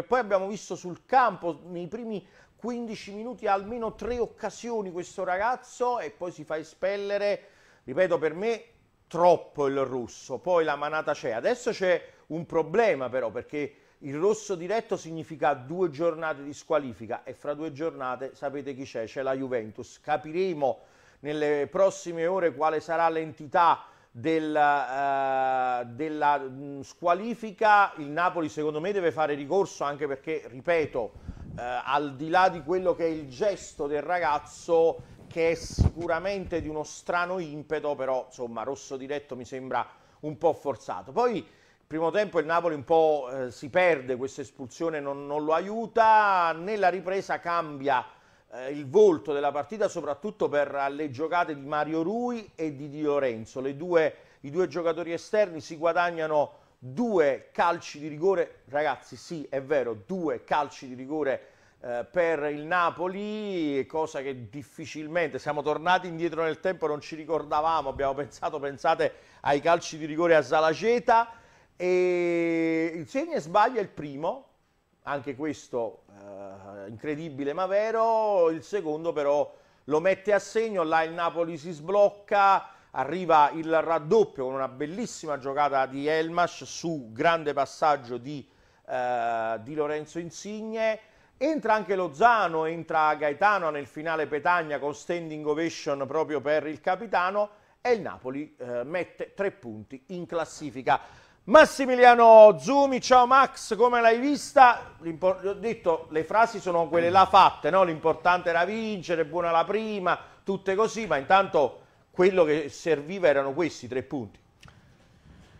E poi abbiamo visto sul campo nei primi 15 minuti almeno tre occasioni questo ragazzo e poi si fa espellere, ripeto per me troppo il rosso, poi la manata c'è. Adesso c'è un problema però perché il rosso diretto significa due giornate di squalifica e fra due giornate sapete chi c'è, c'è la Juventus. Capiremo nelle prossime ore quale sarà l'entità della, uh, della mh, mm, squalifica, il Napoli secondo me deve fare ricorso anche perché, ripeto, uh, al di là di quello che è il gesto del ragazzo, che è sicuramente di uno strano impeto, però insomma rosso diretto mi sembra un po' forzato. Poi primo tempo il Napoli un po' eh, si perde, questa espulsione non, non, lo aiuta, nella ripresa cambia eh, il volto della partita soprattutto per eh, le giocate di Mario Rui e di Di Lorenzo. Due, I due giocatori esterni si guadagnano due calci di rigore, ragazzi sì è vero, due calci di rigore eh, per il Napoli, cosa che difficilmente siamo tornati indietro nel tempo, non ci ricordavamo, abbiamo pensato, pensate ai calci di rigore a Zalaceta e se ne sbaglia il primo anche questo eh, incredibile ma vero, il secondo però lo mette a segno, là il Napoli si sblocca, arriva il raddoppio con una bellissima giocata di Elmas su grande passaggio di, eh, di Lorenzo Insigne, entra anche Lozano, entra Gaetano nel finale Petagna con standing ovation proprio per il capitano e il Napoli eh, mette tre punti in classifica. Massimiliano Zumi, ciao Max, come l'hai vista? Ho detto, le frasi sono quelle là fatte, no? l'importante era vincere, buona la prima, tutte così, ma intanto quello che serviva erano questi tre punti.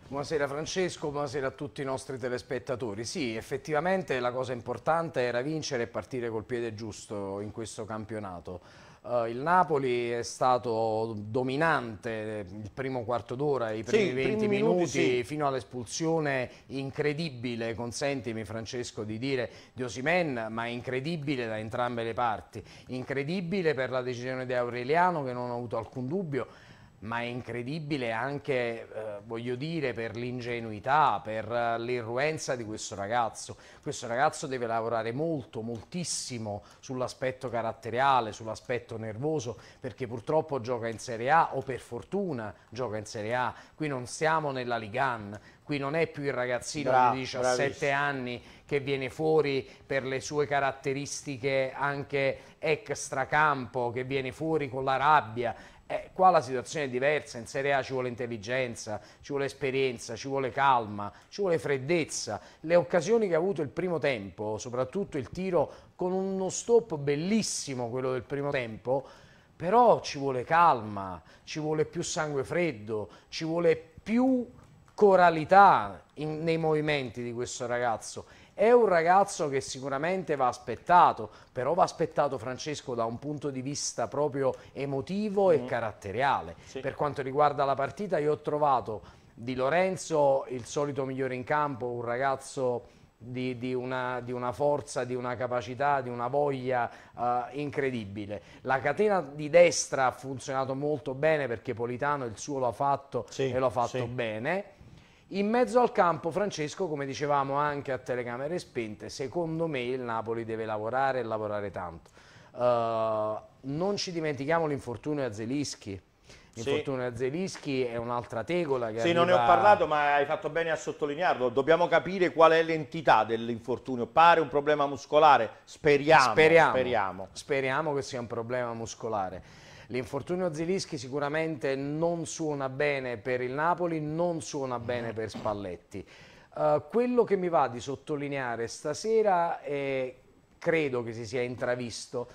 Buonasera Francesco, buonasera a tutti i nostri telespettatori. Sì, effettivamente la cosa importante era vincere e partire col piede giusto in questo campionato. Uh, il Napoli è stato dominante eh, il primo quarto d'ora, i primi sì, 20 primi minuti, minuti sì. fino all'espulsione incredibile, consentimi Francesco di dire, di Osimen, ma incredibile da entrambe le parti. Incredibile per la decisione di Aureliano che non ho avuto alcun dubbio ma è incredibile anche, eh, voglio dire, per l'ingenuità, per eh, l'irruenza di questo ragazzo. Questo ragazzo deve lavorare molto, moltissimo sull'aspetto caratteriale, sull'aspetto nervoso, perché purtroppo gioca in Serie A o per fortuna gioca in Serie A. Qui non siamo nella Ligan, qui non è più il ragazzino Bra di 17 bravissimo. anni che viene fuori per le sue caratteristiche anche extracampo, che viene fuori con la rabbia, eh, qua la situazione è diversa, in Serie A ci vuole intelligenza, ci vuole esperienza, ci vuole calma, ci vuole freddezza. Le occasioni che ha avuto il primo tempo, soprattutto il tiro con uno stop bellissimo, quello del primo tempo, però ci vuole calma, ci vuole più sangue freddo, ci vuole più coralità in, nei movimenti di questo ragazzo è un ragazzo che sicuramente va aspettato, però va aspettato Francesco da un punto di vista proprio emotivo mm. e caratteriale. Sì. Per quanto riguarda la partita io ho trovato di Lorenzo il solito migliore in campo, un ragazzo... Di, di, una, di, una, forza, di una capacità, di una voglia uh, incredibile. La catena di destra ha funzionato molto bene perché Politano il suo lo ha fatto sì, e ha fatto sì. bene. In mezzo al campo, Francesco, come dicevamo anche a telecamere spente, secondo me il Napoli deve lavorare e lavorare tanto. Uh, non ci dimentichiamo l'infortunio a Zelischi. L'infortunio sì. a Zelischi è un'altra tegola. Che sì, arriva... non ne ho parlato, ma hai fatto bene a sottolinearlo. Dobbiamo capire qual è l'entità dell'infortunio. Pare un problema muscolare. Speriamo, speriamo, speriamo. Speriamo che sia un problema muscolare. L'infortunio Zilischi sicuramente non suona bene per il Napoli, non suona bene per Spalletti. Uh, quello che mi va di sottolineare stasera è credo che si sia intravisto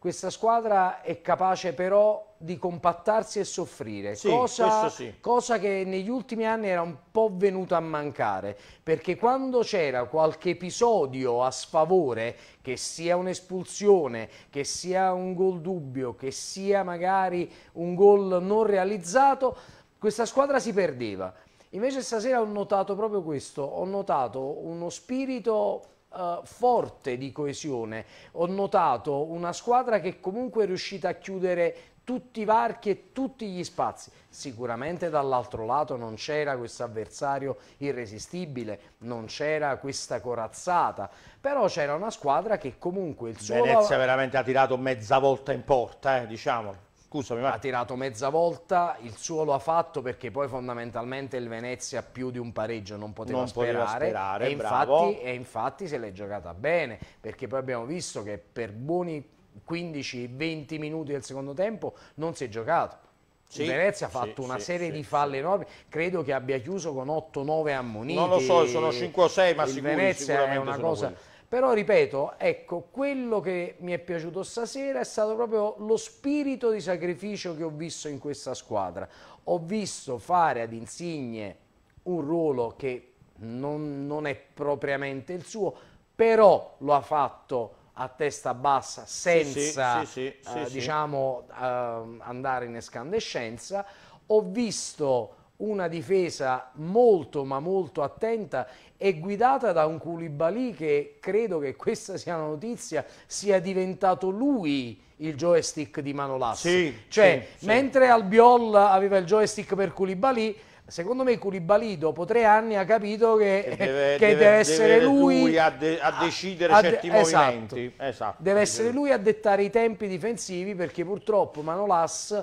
questa squadra è capace però di compattarsi e soffrire, sì, cosa, sì. cosa, che negli ultimi anni era un po' venuta a mancare, perché quando c'era qualche episodio a sfavore, che sia un'espulsione, che sia un gol dubbio, che sia magari un gol non realizzato, questa squadra si perdeva. Invece stasera ho notato proprio questo, ho notato uno spirito eh, forte di coesione. Ho notato una squadra che comunque è riuscita a chiudere tutti i varchi e tutti gli spazi. Sicuramente dall'altro lato non c'era questo avversario irresistibile, non c'era questa corazzata, però c'era una squadra che comunque il suo... Venezia veramente ha tirato mezza volta in porta, eh, diciamolo. Scusami, ha tirato mezza volta, il suo lo ha fatto perché poi fondamentalmente il Venezia più di un pareggio non poteva, non sperare, poteva sperare, e, infatti, e infatti se l'è giocata bene perché poi abbiamo visto che per buoni 15-20 minuti del secondo tempo non si è giocato. Sì, Venezia ha fatto sì, una sì, serie di falle enormi, credo che abbia chiuso con 8-9 ammoniti. Non lo so, sono 5 6, ma sicuri, Venezia è una cosa però ripeto, ecco, quello che mi è piaciuto stasera è stato proprio lo spirito di sacrificio che ho visto in questa squadra. Ho visto fare ad Insigne un ruolo che non, non è propriamente il suo, però lo ha fatto a testa bassa senza sì, sì, sì, eh, diciamo, eh, andare in escandescenza. Ho visto una difesa molto ma molto attenta e guidata da un Koulibaly che credo che questa sia una notizia sia diventato lui il joystick di Manolas sì, cioè sì, mentre Albiol aveva il joystick per Koulibaly secondo me Koulibaly dopo tre anni ha capito che, che, deve, che deve, deve, essere deve lui, lui a, de, a, decidere a, certi esatto, movimenti esatto, deve essere lui a dettare i tempi difensivi perché purtroppo Manolas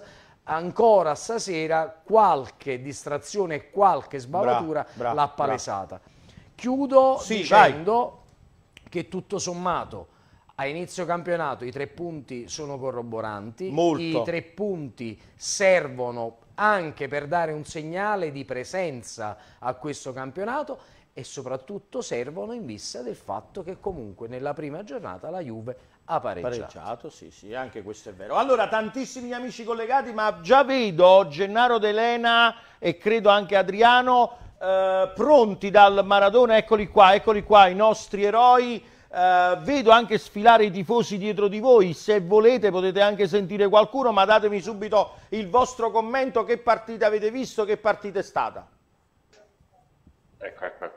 ancora stasera qualche distrazione, qualche sbavatura l'ha palesata. Chiudo sì, dicendo vai. che tutto sommato a inizio campionato i tre punti sono corroboranti, Molto. i tre punti servono anche per dare un segnale di presenza a questo campionato e soprattutto servono in vista del fatto che comunque nella prima giornata la Juve ha pareggiato. pareggiato. sì, sì, anche questo è vero. Allora, tantissimi amici collegati, ma già vedo Gennaro D'Elena e credo anche Adriano eh, pronti dal Maradona, eccoli qua, eccoli qua, i nostri eroi. Eh, vedo anche sfilare i tifosi dietro di voi, se volete potete anche sentire qualcuno, ma datemi subito il vostro commento, che partita avete visto, che partita è stata? Ecco, ecco, ecco.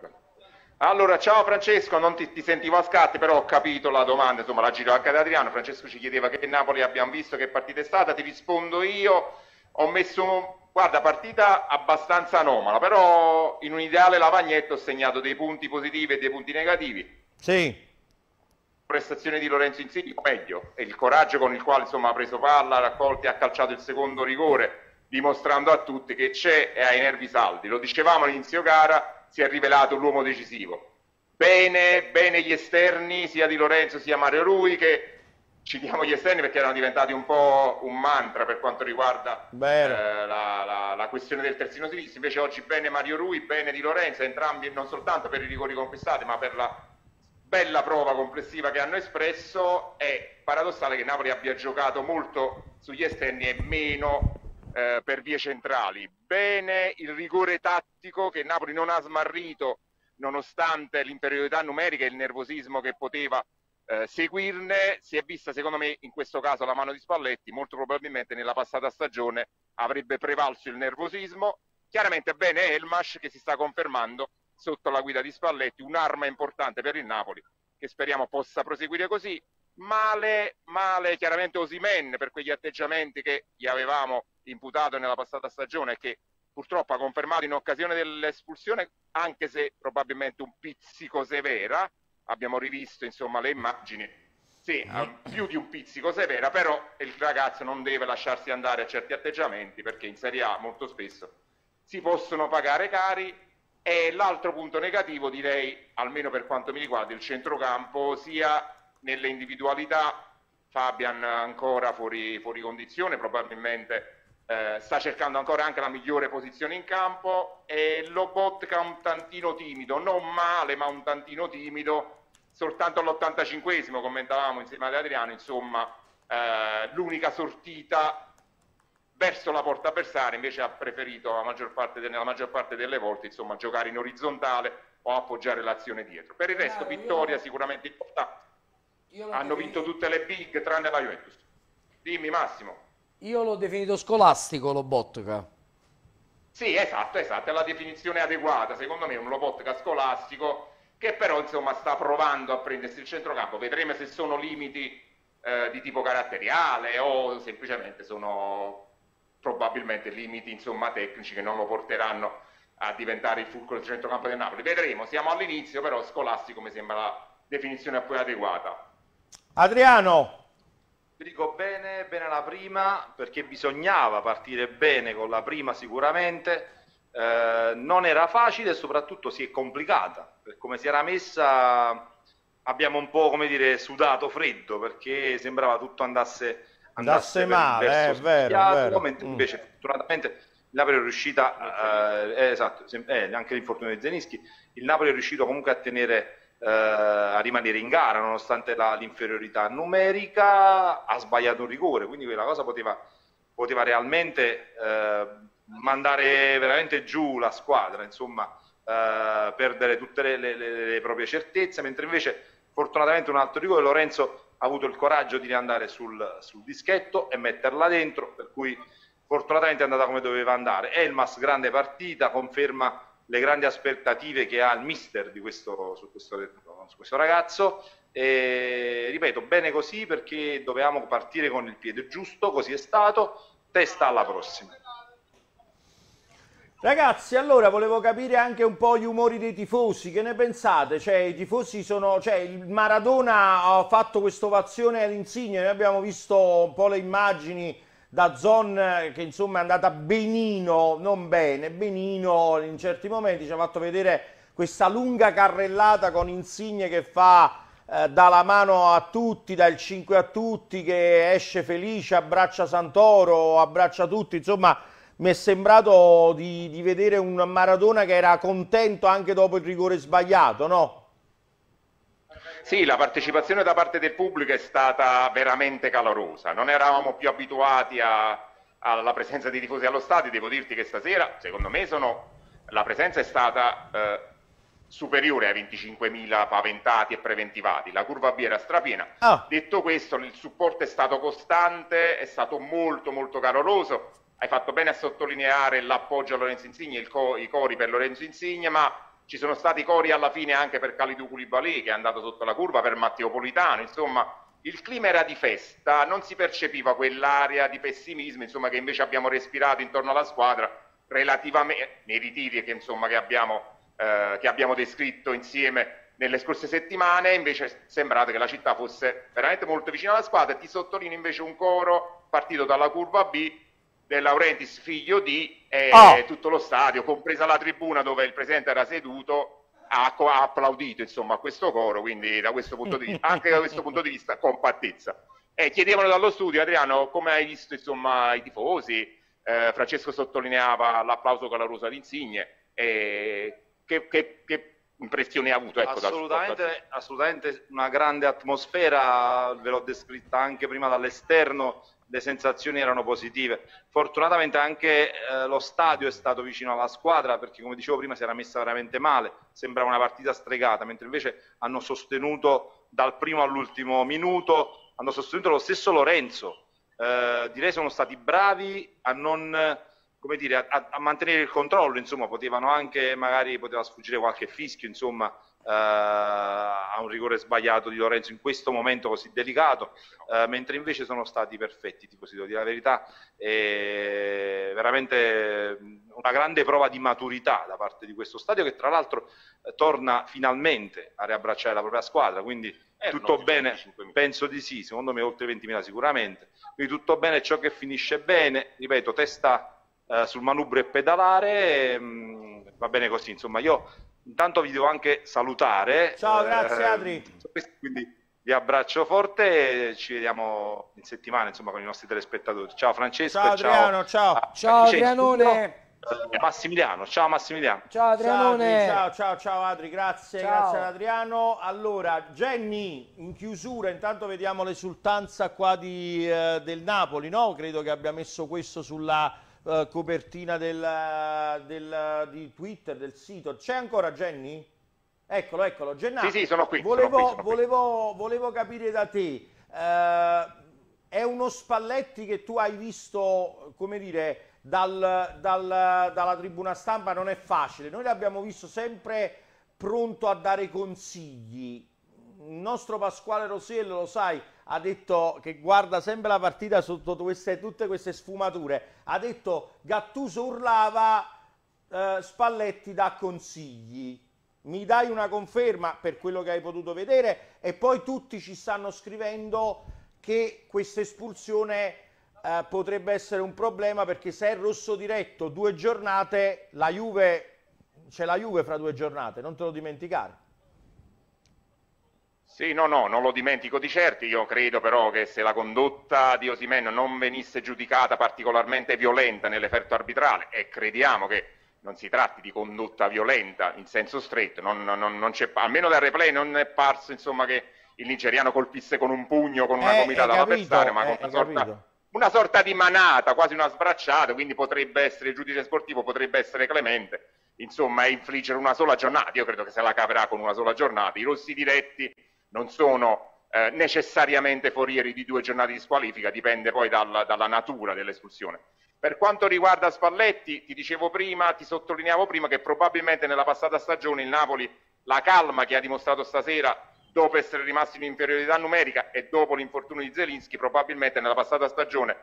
Allora, ciao Francesco, non ti, ti, sentivo a scatti, però ho capito la domanda, insomma la giro anche ad Adriano. Francesco ci chiedeva che Napoli abbiamo visto, che partita è stata, ti rispondo io. Ho messo, guarda, partita abbastanza anomala, però in un ideale lavagnetto ho segnato dei punti positivi e dei punti negativi. Sì. Prestazione di Lorenzo Insigne, o meglio, e il coraggio con il quale insomma, ha preso palla, ha raccolto e ha calciato il secondo rigore, dimostrando a tutti che c'è e ha i nervi saldi. Lo dicevamo all'inizio gara si è rivelato l'uomo decisivo. Bene, bene gli esterni, sia di Lorenzo sia Mario Rui, che citiamo gli esterni perché erano diventati un po' un mantra per quanto riguarda eh, la, la, la, questione del terzino sinistro. Invece oggi bene Mario Rui, bene di Lorenzo, entrambi non soltanto per i rigori conquistati, ma per la bella prova complessiva che hanno espresso. È paradossale che Napoli abbia giocato molto sugli esterni e meno eh, per vie centrali. Bene il rigore tattico che Napoli non ha smarrito nonostante l'inferiorità numerica e il nervosismo che poteva eh, seguirne. Si è vista secondo me in questo caso la mano di Spalletti, molto probabilmente nella passata stagione avrebbe prevalso il nervosismo. Chiaramente bene Elmash che si sta confermando sotto la guida di Spalletti, un'arma importante per il Napoli che speriamo possa proseguire così male, male chiaramente Osimen per quegli atteggiamenti che gli avevamo imputato nella passata stagione che purtroppo ha confermato in occasione dell'espulsione, anche se probabilmente un pizzico severa, abbiamo rivisto insomma le immagini, sì, ah. più di un pizzico severa, però il ragazzo non deve lasciarsi andare a certi atteggiamenti perché in Serie A molto spesso si possono pagare cari e l'altro punto negativo direi, almeno per quanto mi riguarda, il centrocampo sia nelle individualità, Fabian ancora fuori, fuori condizione, probabilmente eh, sta cercando ancora anche la migliore posizione in campo e Lobotka un tantino timido, non male ma un tantino timido, soltanto all'85esimo commentavamo insieme ad Adriano, insomma eh, l'unica sortita verso la porta avversaria invece ha preferito la maggior parte delle, maggior parte delle volte insomma, giocare in orizzontale o appoggiare l'azione dietro. Per il resto claro, vittoria io... sicuramente importante, hanno vinto tutte le big tranne la Juventus. Dimmi Massimo. Io l'ho definito scolastico Lobotka. Sì, esatto, esatto, è la definizione adeguata. Secondo me è un Lobotka scolastico che però insomma sta provando a prendersi il centrocampo. Vedremo se sono limiti eh, di tipo caratteriale o semplicemente sono probabilmente limiti insomma, tecnici che non lo porteranno a diventare il fulcro del centrocampo del Napoli. Vedremo, siamo all'inizio, però scolastico mi sembra la definizione più adeguata. Adriano, vi dico bene, bene la prima, perché bisognava partire bene con la prima sicuramente. Eh, non era facile e soprattutto si è complicata. Per come si era messa abbiamo un po' come dire sudato freddo perché sembrava tutto andasse, andasse, andasse male, eh, vero, vero. mentre mm. invece mm. fortunatamente il Napoli è riuscita, eh, eh, esatto, eh, anche l'infortunio di Zenischi, il Napoli è riuscito comunque a tenere eh, a rimanere in gara nonostante l'inferiorità numerica, ha sbagliato un rigore, quindi quella cosa poteva, poteva realmente eh, mandare veramente giù la squadra, insomma, eh, perdere tutte le, le, le, proprie certezze, mentre invece fortunatamente un altro rigore Lorenzo ha avuto il coraggio di andare sul, sul dischetto e metterla dentro, per cui fortunatamente è andata come doveva andare. Elmas, grande partita, conferma le grandi aspettative che ha il mister di questo, su, questo, su questo ragazzo. E, ripeto, bene così perché dovevamo partire con il piede giusto, così è stato, testa alla prossima. Ragazzi, allora volevo capire anche un po' gli umori dei tifosi, che ne pensate? Cioè, i tifosi sono, cioè, il Maradona ha fatto questa ovazione all'insigne, noi abbiamo visto un po' le immagini da Zon eh, che insomma è andata benino, non bene, benino in certi momenti, ci ha fatto vedere questa lunga carrellata con Insigne che fa eh, dà la mano a tutti, dal 5 a tutti, che esce felice, abbraccia Santoro, abbraccia tutti, insomma mi è sembrato di, di vedere un Maradona che era contento anche dopo il rigore sbagliato, no? Sì, la partecipazione da parte del pubblico è stata veramente calorosa, non eravamo più abituati a, alla presenza dei tifosi allo stadio, devo dirti che stasera, secondo me, sono, la presenza è stata eh, superiore ai 25.000 paventati e preventivati, la curva B era strapiena. Oh. Detto questo, il supporto è stato costante, è stato molto molto caloroso, hai fatto bene a sottolineare l'appoggio a Lorenzo Insigne, co i cori per Lorenzo Insigne, ma ci sono stati cori alla fine anche per Calidou Koulibaly che è andato sotto la curva, per Matteo Politano, insomma il clima era di festa, non si percepiva quell'area di pessimismo insomma, che invece abbiamo respirato intorno alla squadra relativamente nei ritiri che, insomma, che, abbiamo, eh, che abbiamo descritto insieme nelle scorse settimane invece sembrate che la città fosse veramente molto vicina alla squadra. e Ti sottolineo invece un coro partito dalla curva B De Laurentiis figlio di eh, oh. tutto lo stadio, compresa la tribuna dove il presidente era seduto, ha, ha applaudito insomma questo coro, quindi da questo punto di vista, anche da questo punto di vista compattezza. Eh, chiedevano dallo studio, Adriano, come hai visto insomma, i tifosi? Eh, Francesco sottolineava l'applauso caloroso ad Insigne. Eh, che, che, che, impressione ha avuto? Ecco, assolutamente, assolutamente una grande atmosfera, ve l'ho descritta anche prima dall'esterno, le sensazioni erano positive. Fortunatamente anche eh, lo stadio è stato vicino alla squadra perché come dicevo prima si era messa veramente male, sembrava una partita stregata, mentre invece hanno sostenuto dal primo all'ultimo minuto, hanno sostenuto lo stesso Lorenzo. Eh, direi sono stati bravi a non come dire, a, a mantenere il controllo, insomma, potevano anche magari poteva sfuggire qualche fischio, insomma, eh, a un rigore sbagliato di Lorenzo in questo momento così delicato, eh, mentre invece sono stati perfetti, tipo si devo dire la verità, è veramente una grande prova di maturità da parte di questo stadio che tra l'altro eh, torna finalmente a riabbracciare la propria squadra, quindi eh, tutto bene, penso di sì, secondo me oltre 20.000 sicuramente, quindi tutto bene ciò che finisce bene, ripeto, testa eh, sul manubrio e pedalare. Ehm, va bene così. Insomma, io intanto vi devo anche salutare. Ciao, eh, grazie eh, Adri. Quindi vi abbraccio forte e ci vediamo in settimana, insomma, con i nostri telespettatori. Ciao Francesco, ciao Adriano, ciao. Ah, ciao, ciao Adrianone. Eh, Massimiliano, ciao Massimiliano. Ciao Adrianone. Adri, ciao, ciao, ciao Adri, grazie, ciao. grazie ad Adriano. Allora, Jenny, in chiusura, intanto vediamo l'esultanza qua di, eh, del Napoli, no? Credo che abbia messo questo sulla eh, copertina del, del, di Twitter, del sito. C'è ancora Jenny? Eccolo, eccolo. Gennaro, sì, sì, sono qui. Volevo, sono qui, sono qui. volevo, volevo capire da te, eh, è uno Spalletti che tu hai visto, come dire... Dal, dal, dalla tribuna stampa non è facile. Noi l'abbiamo visto sempre pronto a dare consigli. Il nostro Pasquale Rosello, lo sai, ha detto che guarda sempre la partita sotto queste, tutte queste sfumature, ha detto Gattuso urlava eh, Spalletti dà consigli. Mi dai una conferma per quello che hai potuto vedere e poi tutti ci stanno scrivendo che questa espulsione eh, potrebbe essere un problema perché se è rosso diretto due giornate la Juve c'è la Juve fra due giornate, non te lo dimenticare. Sì, no, no, non lo dimentico di certo, io credo però che se la condotta di Osimeno non venisse giudicata particolarmente violenta nell'effetto arbitrale, e crediamo che non si tratti di condotta violenta in senso stretto, non, non, non almeno dal replay non è parso insomma, che il nigeriano colpisse con un pugno, con una eh, gomitata eh, all'avversario, ma eh, con una eh, sorta, una sorta, di manata, quasi una sbracciata, quindi potrebbe essere il giudice sportivo, potrebbe essere clemente, insomma, infliggere una sola giornata, io credo che se la caverà con una sola giornata, i rossi diretti non sono eh, necessariamente forieri di due giornate di squalifica, dipende poi dalla, dalla natura dell'espulsione. Per quanto riguarda Spalletti, ti dicevo prima, ti sottolineavo prima che probabilmente nella passata stagione il Napoli, la calma che ha dimostrato stasera dopo essere rimasti in inferiorità numerica e dopo l'infortunio di Zelinski, probabilmente nella passata stagione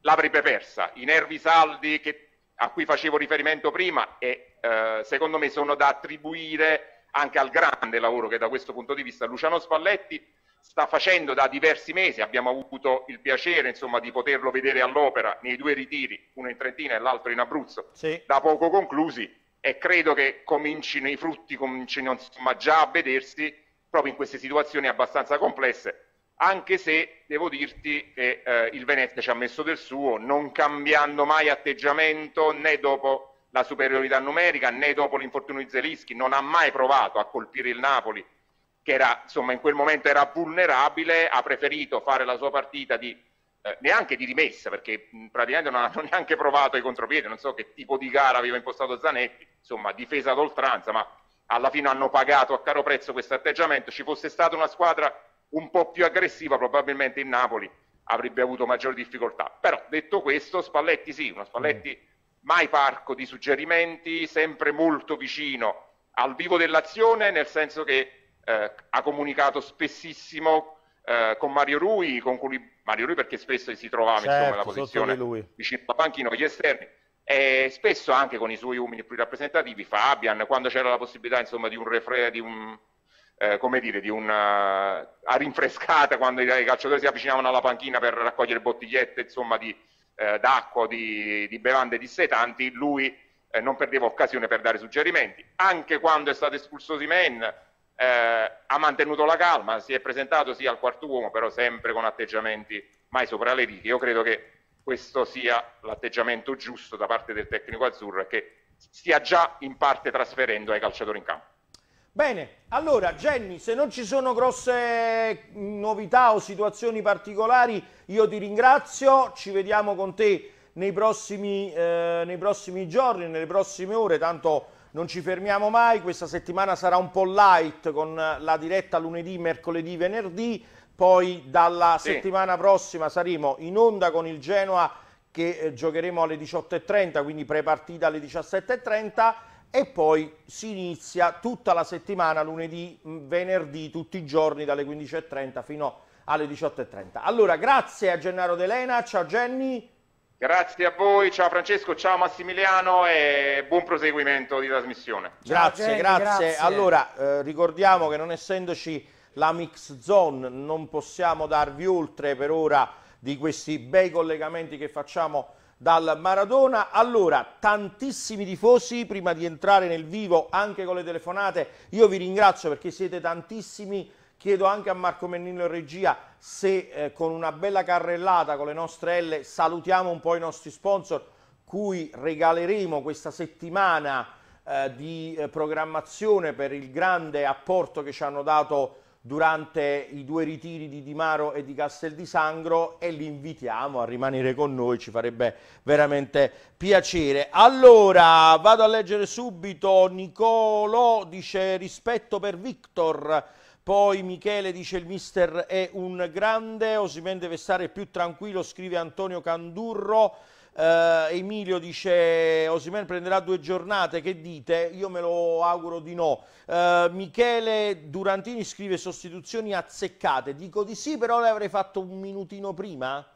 l'avrebbe persa. I nervi saldi che, a cui facevo riferimento prima e eh, secondo me sono da attribuire anche al grande lavoro che da questo punto di vista Luciano Spalletti sta facendo da diversi mesi, abbiamo avuto il piacere insomma, di poterlo vedere all'opera nei due ritiri, uno in Trentina e l'altro in Abruzzo, sì. da poco conclusi e credo che comincino, i frutti comincino insomma, già a vedersi proprio in queste situazioni abbastanza complesse, anche se devo dirti che eh, il Venezia ci ha messo del suo, non cambiando mai atteggiamento né dopo la superiorità numerica né dopo l'infortunio di Zelischi non ha mai provato a colpire il Napoli che era, insomma, in quel momento era vulnerabile, ha preferito fare la sua partita di, eh, neanche di rimessa, perché mh, praticamente non hanno neanche provato i contropiedi, non so che tipo di gara aveva impostato Zanetti, insomma, difesa ad oltranza, ma alla fine hanno pagato a caro prezzo questo atteggiamento. Ci fosse stata una squadra un po' più aggressiva, probabilmente il Napoli avrebbe avuto maggiori difficoltà. Però, detto questo, Spalletti sì, uno Spalletti mai parco di suggerimenti, sempre molto vicino al vivo dell'azione, nel senso che eh, ha comunicato spessissimo eh, con Mario Rui, con cui, Mario Rui perché spesso si trovava certo, insomma, la posizione vicino alla panchino con gli esterni, e spesso anche con i suoi uomini più rappresentativi, Fabian, quando c'era la possibilità insomma, di un refre, di un, eh, come dire, di una rinfrescata quando i calciatori si avvicinavano alla panchina per raccogliere bottigliette, insomma, di, eh, d'acqua di, di bevande dissetanti, lui eh, non perdeva occasione per dare suggerimenti. Anche quando è stato espulso Osimen eh, ha mantenuto la calma, si è presentato sì al quarto uomo, però sempre con atteggiamenti mai sopra le righe. Io credo che questo sia l'atteggiamento giusto da parte del tecnico azzurro e che stia già in parte trasferendo ai calciatori in campo. Bene, allora Jenny, se non ci sono grosse mm, novità o situazioni particolari, io ti ringrazio, ci vediamo con te nei prossimi, eh, nei prossimi giorni, nelle prossime ore, tanto non ci fermiamo mai, questa settimana sarà un po' light con la diretta lunedì, mercoledì, venerdì, poi dalla sì. settimana prossima saremo in onda con il Genoa che eh, giocheremo alle 18.30, quindi prepartita alle 17.30 e poi si inizia tutta la settimana, lunedì, venerdì, tutti i giorni dalle 15.30 fino alle 18.30. Allora, grazie a Gennaro Delena, ciao Jenny. Grazie a voi, ciao Francesco, ciao Massimiliano e buon proseguimento di trasmissione. Grazie, Jenny, grazie. grazie. Allora, eh, ricordiamo che non essendoci la Mix Zone non possiamo darvi oltre per ora di questi bei collegamenti che facciamo dal Maradona. Allora, tantissimi tifosi, prima di entrare nel vivo anche con le telefonate, io vi ringrazio perché siete tantissimi. Chiedo anche a Marco Mennino in regia se eh, con una bella carrellata con le nostre L salutiamo un po' i nostri sponsor, cui regaleremo questa settimana eh, di eh, programmazione per il grande apporto che ci hanno dato durante i due ritiri di Di Maro e di Castel di Sangro e li invitiamo a rimanere con noi, ci farebbe veramente piacere. Allora, vado a leggere subito, Nicolo dice rispetto per Victor, poi Michele dice il mister è un grande, Osimende deve stare più tranquillo, scrive Antonio Candurro, eh, Emilio dice Osimen prenderà due giornate, che dite? Io me lo auguro di no. Eh, Michele Durantini scrive sostituzioni azzeccate, dico di sì, però le avrei fatto un minutino prima.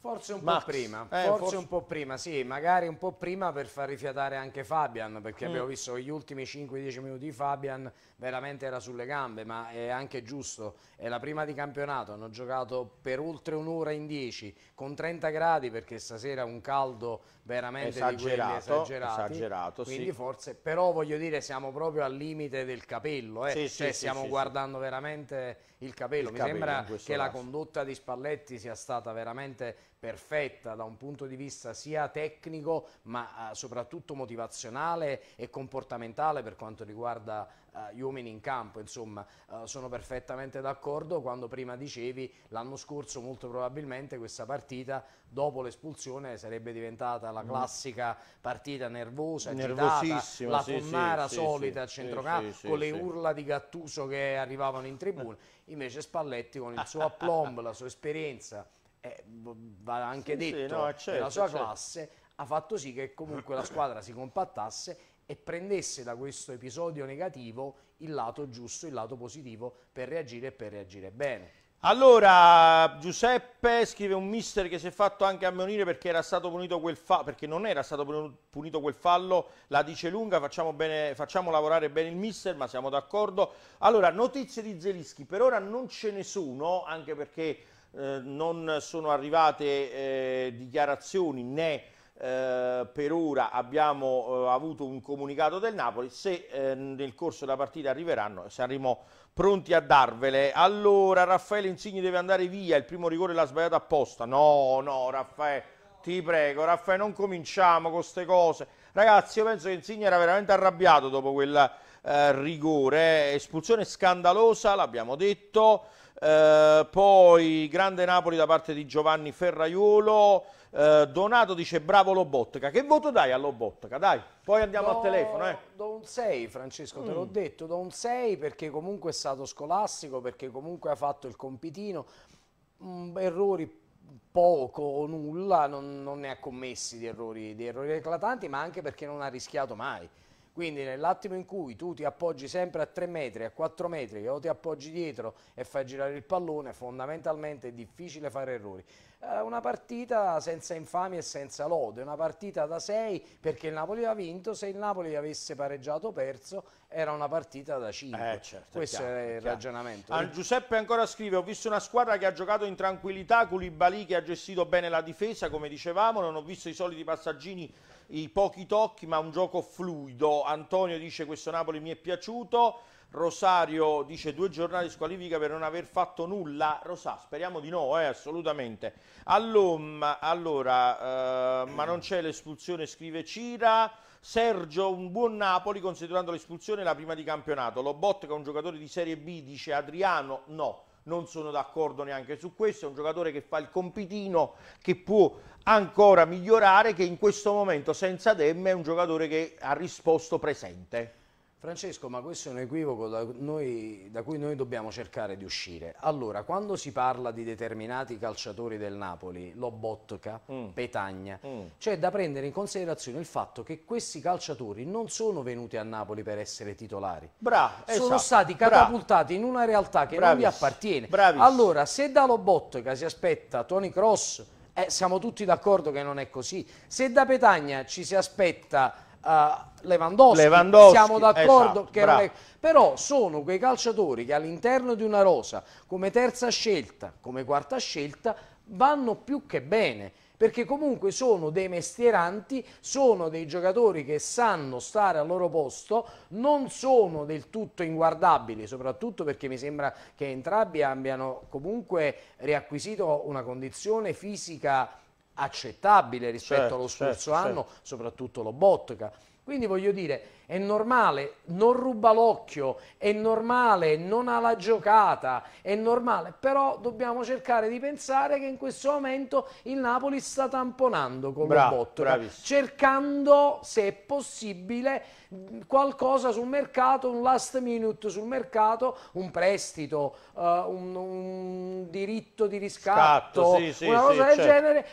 Forse un Max. po' prima, eh, forse, forse, un po' prima, sì, magari un po' prima per far rifiatare anche Fabian, perché mm. abbiamo visto che gli ultimi 5-10 minuti di Fabian veramente era sulle gambe, ma è anche giusto, è la prima di campionato, hanno giocato per oltre un'ora in 10 con 30 gradi perché stasera un caldo veramente esagerato, esagerato quindi sì. forse, però voglio dire siamo proprio al limite del capello, eh? sì, cioè, sì, stiamo guardando veramente il capello, il mi capello sembra che caso. la condotta di Spalletti sia stata veramente perfetta da un punto di vista sia tecnico ma eh, soprattutto motivazionale e comportamentale per quanto riguarda eh, gli uomini in campo, insomma eh, sono perfettamente d'accordo quando prima dicevi l'anno scorso molto probabilmente questa partita dopo l'espulsione sarebbe diventata la mm. classica partita nervosa, agitata, la tonnara sì, sì, solita sì, a centrocampo con le urla di Gattuso che arrivavano in tribuna, eh. invece Spalletti con il suo aplomb, la sua esperienza eh, va anche detto, sì, no, certo, della sua certo. classe, ha fatto sì che comunque la squadra si compattasse e prendesse da questo episodio negativo il lato giusto, il lato positivo per reagire e per reagire bene. Allora, Giuseppe scrive un mister che si è fatto anche ammonire perché era stato punito quel fallo, perché non era stato punito quel fallo, la dice lunga, facciamo, bene, facciamo lavorare bene il mister, ma siamo d'accordo. Allora, notizie di Zelischi, per ora non ce ne sono, anche perché eh, non sono arrivate eh, dichiarazioni né eh, per ora abbiamo eh, avuto un comunicato del Napoli, se eh, nel corso della partita arriveranno saremo pronti a darvele. Allora Raffaele Insigni deve andare via, il primo rigore l'ha sbagliato apposta. No, no Raffaele, ti prego Raffaele non cominciamo con queste cose. Ragazzi io penso che Insigni era veramente arrabbiato dopo quel eh, rigore, espulsione scandalosa l'abbiamo detto. Eh, poi grande Napoli da parte di Giovanni Ferraiolo, eh, Donato dice bravo Lobotka. Che voto dai a Lobotka? Dai, poi andiamo do, al telefono. Eh. Do un 6 Francesco, te mm. l'ho detto, do un 6 perché comunque è stato scolastico, perché comunque ha fatto il compitino. Mm, errori poco o nulla, non, non ne ha commessi di errori, di errori eclatanti, ma anche perché non ha rischiato mai. Quindi nell'attimo in cui tu ti appoggi sempre a 3 metri, a 4 metri o ti appoggi dietro e fai girare il pallone, fondamentalmente è difficile fare errori. Eh, una partita senza infamia e senza lode, una partita da 6 perché il Napoli ha vinto, se il Napoli avesse pareggiato o perso era una partita da 5. Eh, certo, Questo chiaro, è il ragionamento. Ah, Giuseppe ancora scrive, ho visto una squadra che ha giocato in tranquillità, Koulibaly che ha gestito bene la difesa, come dicevamo, non ho visto i soliti passaggini i pochi tocchi ma un gioco fluido. Antonio dice questo Napoli mi è piaciuto, Rosario dice due giornali squalifica per non aver fatto nulla. Rosà, speriamo di no, eh, assolutamente. Allora, allora eh, ma non c'è l'espulsione, scrive Cira. Sergio, un buon Napoli considerando l'espulsione la prima di campionato. lo Lobotka, un giocatore di Serie B, dice Adriano, no non sono d'accordo neanche su questo, è un giocatore che fa il compitino, che può ancora migliorare, che in questo momento senza Demme è un giocatore che ha risposto presente. Francesco, ma questo è un equivoco da, noi, da, cui noi dobbiamo cercare di uscire. Allora, quando si parla di determinati calciatori del Napoli, Lobotka, mm. Petagna, mm. c'è da prendere in considerazione il fatto che questi calciatori non sono venuti a Napoli per essere titolari. Bra, sono esatto. stati catapultati Bra. in una realtà che Bravis. non gli appartiene. Bravis. Allora, se da Lobotka si aspetta Tony Cross, eh, siamo tutti d'accordo che non è così. Se da Petagna ci si aspetta uh, Lewandowski. Lewandowski. siamo d'accordo esatto, è... però sono quei calciatori che all'interno di una rosa come terza scelta, come quarta scelta vanno più che bene perché comunque sono dei mestieranti, sono dei giocatori che sanno stare al loro posto, non sono del tutto inguardabili, soprattutto perché mi sembra che entrambi abbiano comunque riacquisito una condizione fisica accettabile rispetto certo, allo certo, scorso certo, anno, certo. soprattutto lo Botca. Quindi voglio dire, è normale, non ruba l'occhio, è normale, non ha la giocata, è normale, però dobbiamo cercare di pensare che in questo momento il Napoli sta tamponando con Bravo, Lobotka, bravissimo. cercando, se è possibile, qualcosa sul mercato, un last minute sul mercato, un prestito, uh, un, un, diritto di riscatto, Scatto, sì, sì, una cosa sì, del certo. genere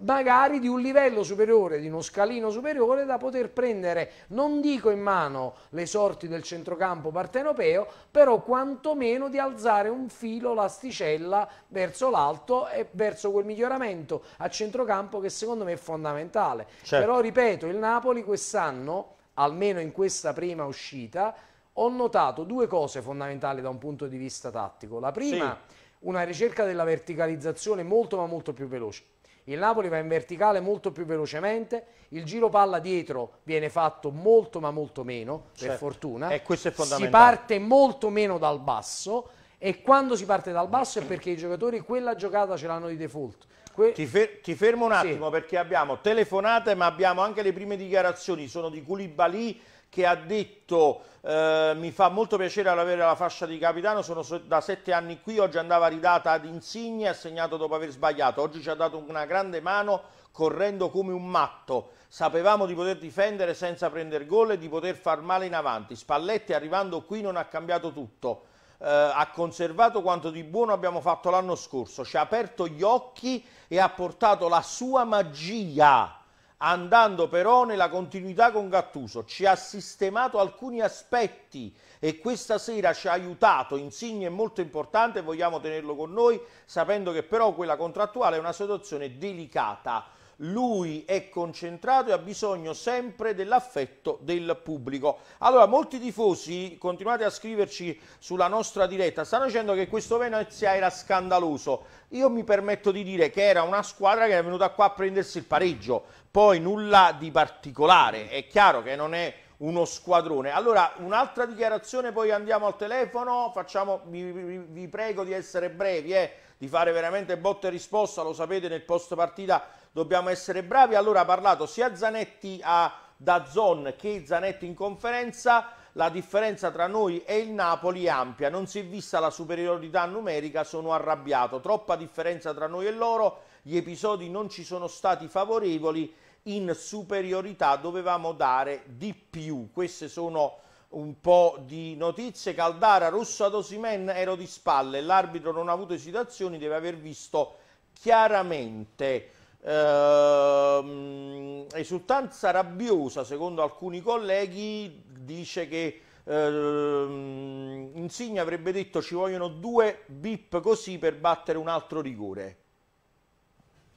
magari di un livello superiore, di uno scalino superiore da poter prendere, non dico in mano le sorti del centrocampo partenopeo, però quantomeno di alzare un filo l'asticella verso l'alto e verso quel miglioramento a centrocampo che secondo me è fondamentale. Certo. Però ripeto, il Napoli quest'anno, almeno in questa prima uscita, ho notato due cose fondamentali da un punto di vista tattico. La prima, sì. una ricerca della verticalizzazione molto ma molto più veloce il Napoli va in verticale molto più velocemente, il giro palla dietro viene fatto molto ma molto meno, certo. per fortuna. E eh, questo è fondamentale. Si parte molto meno dal basso e quando si parte dal basso è perché i giocatori quella giocata ce l'hanno di default. Que ti, fer ti, fermo un attimo sì. perché abbiamo telefonate ma abbiamo anche le prime dichiarazioni, sono di Koulibaly che ha detto eh, mi fa molto piacere avere la fascia di capitano, sono da sette anni qui, oggi andava ridata ad Insigne, ha segnato dopo aver sbagliato, oggi ci ha dato una grande mano correndo come un matto, sapevamo di poter difendere senza prendere gol e di poter far male in avanti, Spalletti arrivando qui non ha cambiato tutto, eh, ha conservato quanto di buono abbiamo fatto l'anno scorso, ci ha aperto gli occhi e ha portato la sua magia andando però nella continuità con Gattuso, ci ha sistemato alcuni aspetti e questa sera ci ha aiutato, Insigne è molto importante, vogliamo tenerlo con noi, sapendo che però quella contrattuale è una situazione delicata lui è concentrato e ha bisogno sempre dell'affetto del pubblico. Allora, molti tifosi, continuate a scriverci sulla nostra diretta, stanno dicendo che questo Venezia era scandaloso. Io mi permetto di dire che era una squadra che è venuta qua a prendersi il pareggio, poi nulla di particolare, è chiaro che non è uno squadrone. Allora, un'altra dichiarazione, poi andiamo al telefono, facciamo, vi, vi, vi prego di essere brevi, eh, di fare veramente botte e risposta, lo sapete nel post partita dobbiamo essere bravi. Allora ha parlato sia Zanetti a Dazzon che Zanetti in conferenza, la differenza tra noi e il Napoli è ampia, non si è vista la superiorità numerica, sono arrabbiato, troppa differenza tra noi e loro, gli episodi non ci sono stati favorevoli, in superiorità dovevamo dare di più. Queste sono un po' di notizie. Caldara, Russo ad Osimen, ero di spalle, l'arbitro non ha avuto esitazioni, deve aver visto chiaramente. Ehm, esultanza rabbiosa, secondo alcuni colleghi, dice che ehm, Insigne avrebbe detto ci vogliono due bip così per battere un altro rigore.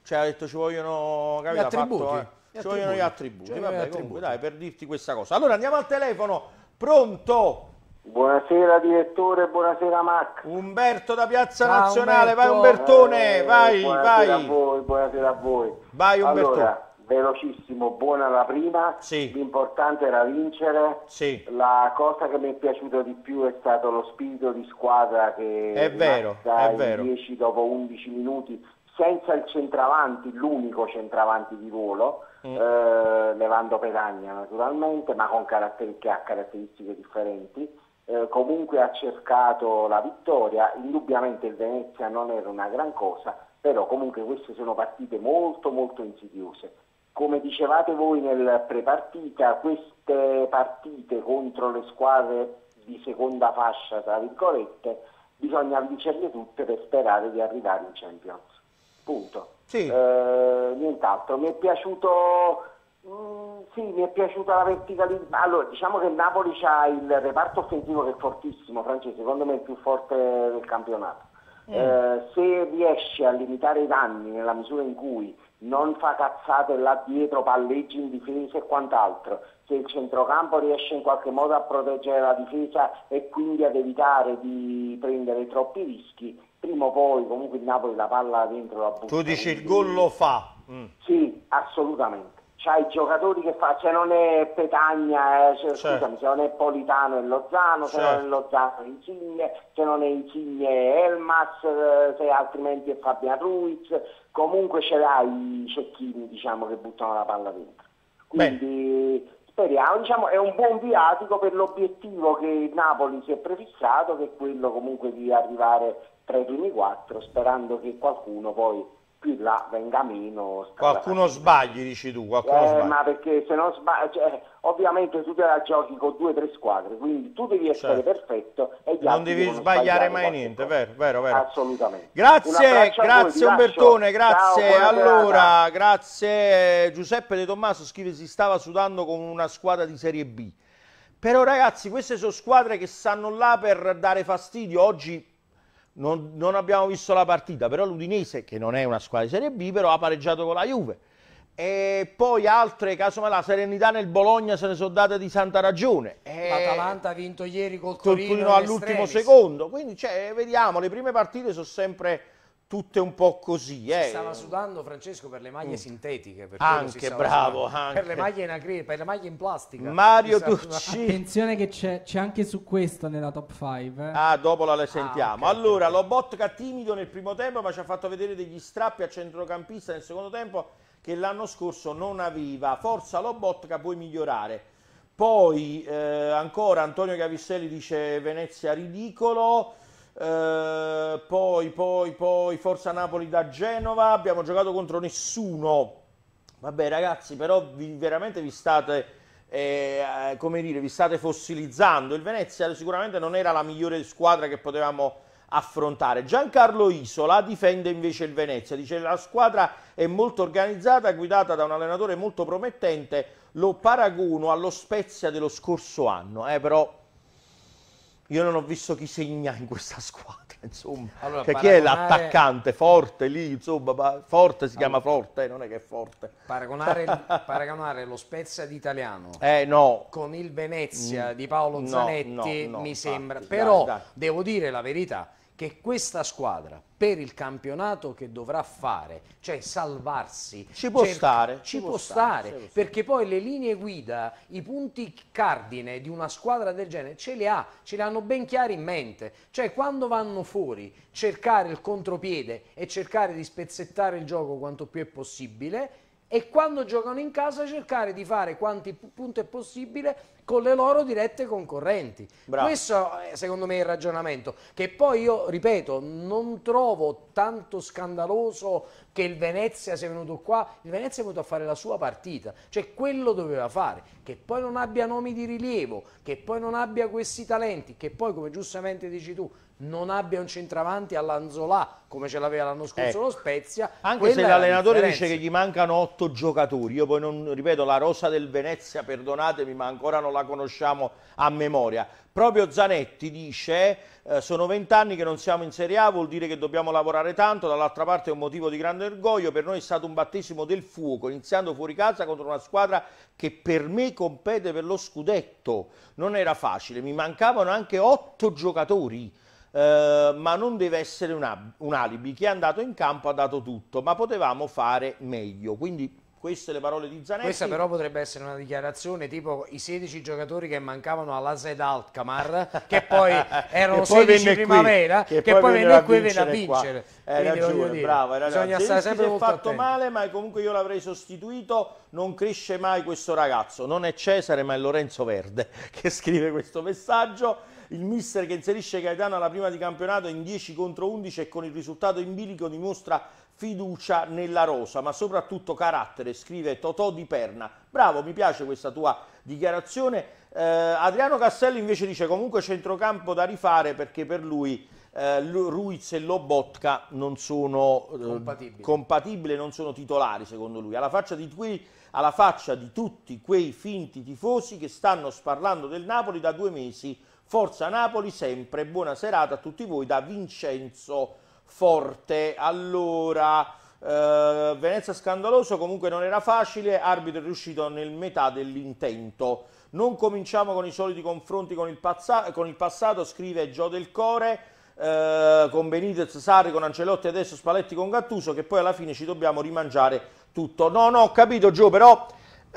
Cioè ha detto ci vogliono... Capito, eh, gli attributi. Fatto, eh? Ci vogliono gli attributi. Cioè, Vabbè, gli attributi. Comunque, dai, per dirti questa cosa. Allora andiamo al telefono. Pronto? Buonasera direttore, buonasera Mac. Umberto da Piazza ah, Nazionale, Umberto. vai Umbertone, vai, buonasera vai. A voi, buonasera a voi. Vai Umberto. Allora, velocissimo, buona la prima, sì. l'importante era vincere, sì. la cosa che mi è piaciuta di più è stato lo spirito di squadra che è vero, è vero. 10 dopo 11 minuti senza il centravanti, l'unico centravanti di volo, mm. eh, levando Pedagna naturalmente, ma con caratter- che ha caratteristiche differenti. Eh, comunque ha cercato la vittoria, indubbiamente il Venezia non era una gran cosa, però comunque queste sono partite molto molto insidiose. Come dicevate voi nel prepartita, queste partite contro le squadre di seconda fascia, tra virgolette, bisogna vincerle tutte per sperare di arrivare in Champions. Punto. Sì. Eh, nient'altro. Mi è piaciuto Mm, sì, mi è piaciuta la verticalità. Allora, diciamo che il Napoli ha il reparto offensivo che è fortissimo, Francesco, secondo me è il più forte del campionato. Mm. Eh, se riesce a limitare i danni nella misura in cui non fa cazzate là dietro, palleggi in difesa e quant'altro, se il centrocampo riesce in qualche modo a proteggere la difesa e quindi ad evitare di prendere troppi rischi, prima o poi comunque il Napoli la palla dentro la butta. Tu dici il gol lo fa? Mm. Sì, assolutamente c'ha i giocatori che fa, se cioè non è Petagna, eh, se, cioè, certo. scusami, se non è Politano e Lozano, certo. se non è certo. Lozano è Insigne, se non è Insigne è Elmas, eh, se altrimenti è Fabian Ruiz, comunque ce l'hai i cecchini diciamo, che buttano la palla dentro. Quindi Bene. speriamo, diciamo, è un buon viatico per l'obiettivo che il Napoli si è prefissato, che è quello comunque di arrivare tra i primi quattro, sperando che qualcuno poi più là venga meno. Qualcuno sbagli, dici tu, eh, Ma perché se non sbagli, cioè, ovviamente tu te la giochi con due o tre squadre, quindi tu devi essere certo. perfetto e gli non devi sbagliare mai niente, vero, vero, vero. Assolutamente. Grazie, grazie Umbertone, grazie. Ciao, allora, grazie Giuseppe De Tommaso scrive si stava sudando con una squadra di Serie B. Però ragazzi, queste sono squadre che stanno là per dare fastidio. Oggi non, non, abbiamo visto la partita, però l'Udinese, che non è una squadra di Serie B, però ha pareggiato con la Juve. E poi altre, casomai la Serenità nel Bologna se ne sono date di santa ragione. E L'Atalanta ha vinto ieri col Torino, Torino all'ultimo secondo. Quindi cioè, vediamo, le prime partite sono sempre tutte un po' così. Eh. Si stava sudando Francesco per le maglie mm. sintetiche. Per anche, bravo. Anche. Per, le maglie in agri- per le maglie in plastica. Mario Tucci. Attenzione che c'è, anche su questo nella top 5. Eh. Ah, dopo la ah, sentiamo. Ah, okay, allora, Lobotka timido nel primo tempo, ma ci ha fatto vedere degli strappi a centrocampista nel secondo tempo che l'anno scorso non aveva. Forza Lobotka, puoi migliorare. Poi eh, ancora Antonio Gavisselli dice Venezia ridicolo. Eh, poi, poi, poi, Forza Napoli da Genova. Abbiamo giocato contro nessuno. Vabbè, ragazzi, però vi, veramente vi state. Eh, eh, come dire, vi state fossilizzando. Il Venezia sicuramente non era la migliore squadra che potevamo affrontare. Giancarlo Isola difende invece il Venezia, dice la squadra è molto organizzata, guidata da un allenatore molto promettente, lo paragono allo Spezia dello scorso anno, eh, però io non ho visto chi segna in questa squadra, insomma. Allora, che cioè, paragonare... chi è l'attaccante forte lì, insomma, forte si chiama allora, forte, eh, non è che è forte. Paragonare, paragonare lo Spezia d'Italiano eh, no. con il Venezia di Paolo Zanetti no, no, mi sembra, però dai. devo dire la verità, che questa squadra per il campionato che dovrà fare, cioè salvarsi, ci può cerca, stare, ci, può, può stare, stare, perché poi le linee guida, i punti cardine di una squadra del genere ce le ha, ce le hanno ben chiari in mente, cioè quando vanno fuori cercare il contropiede e cercare di spezzettare il gioco quanto più è possibile e quando giocano in casa cercare di fare quanti punti è possibile con le loro dirette concorrenti. Bravo. Questo è secondo me il ragionamento, che poi io ripeto, non trovo tanto scandaloso che il Venezia sia venuto qua, il Venezia è venuto a fare la sua partita, cioè quello doveva fare, che poi non abbia nomi di rilievo, che poi non abbia questi talenti, che poi come giustamente dici tu non abbia un centravanti all'Anzolà come ce l'aveva l'anno scorso ecco. lo Spezia. Anche se l'allenatore la dice che gli mancano otto giocatori, io poi non ripeto la rosa del Venezia, perdonatemi, ma ancora non la conosciamo a memoria. Proprio Zanetti dice eh, sono vent'anni che non siamo in Serie A, vuol dire che dobbiamo lavorare tanto, dall'altra parte è un motivo di grande orgoglio, per noi è stato un battesimo del fuoco, iniziando fuori casa contro una squadra che per me compete per lo scudetto. Non era facile, mi mancavano anche otto giocatori eh, ma non deve essere un, un alibi. Chi è andato in campo ha dato tutto, ma potevamo fare meglio. Quindi queste le parole di Zanetti. Questa però potrebbe essere una dichiarazione tipo i 16 giocatori che mancavano alla Zed Alkmaar, che poi erano che poi 16 primavera, qui, che, che poi venne qui e venne a vincere. Hai eh, ragione, brava, eh, era Bisogna stare sempre molto fatto attento. male, ma comunque io l'avrei sostituito. Non cresce mai questo ragazzo. Non è Cesare, ma è Lorenzo Verde che scrive questo messaggio il mister che inserisce Gaetano alla prima di campionato in 10 contro 11 e con il risultato in bilico dimostra fiducia nella rosa, ma soprattutto carattere, scrive Totò di Perna. Bravo, mi piace questa tua dichiarazione. Eh, Adriano Castello invece dice comunque centrocampo da rifare perché per lui eh, Ruiz e Lobotka non sono eh, compatibili. compatibili, non sono titolari secondo lui. Alla faccia, quei, alla faccia di tutti quei finti tifosi che stanno sparlando del Napoli da due mesi. Forza Napoli sempre, buona serata a tutti voi da Vincenzo forte, allora... Uh, Venezia scandaloso, comunque non era facile, arbitro riuscito nel metà dell'intento. Non cominciamo con i soliti confronti con il, pazza- con il passato, scrive Gio del Core, uh, con Benitez, Sarri, con Ancelotti, e adesso Spalletti con Gattuso, che poi alla fine ci dobbiamo rimangiare tutto. No, no, ho capito Gio, però uh,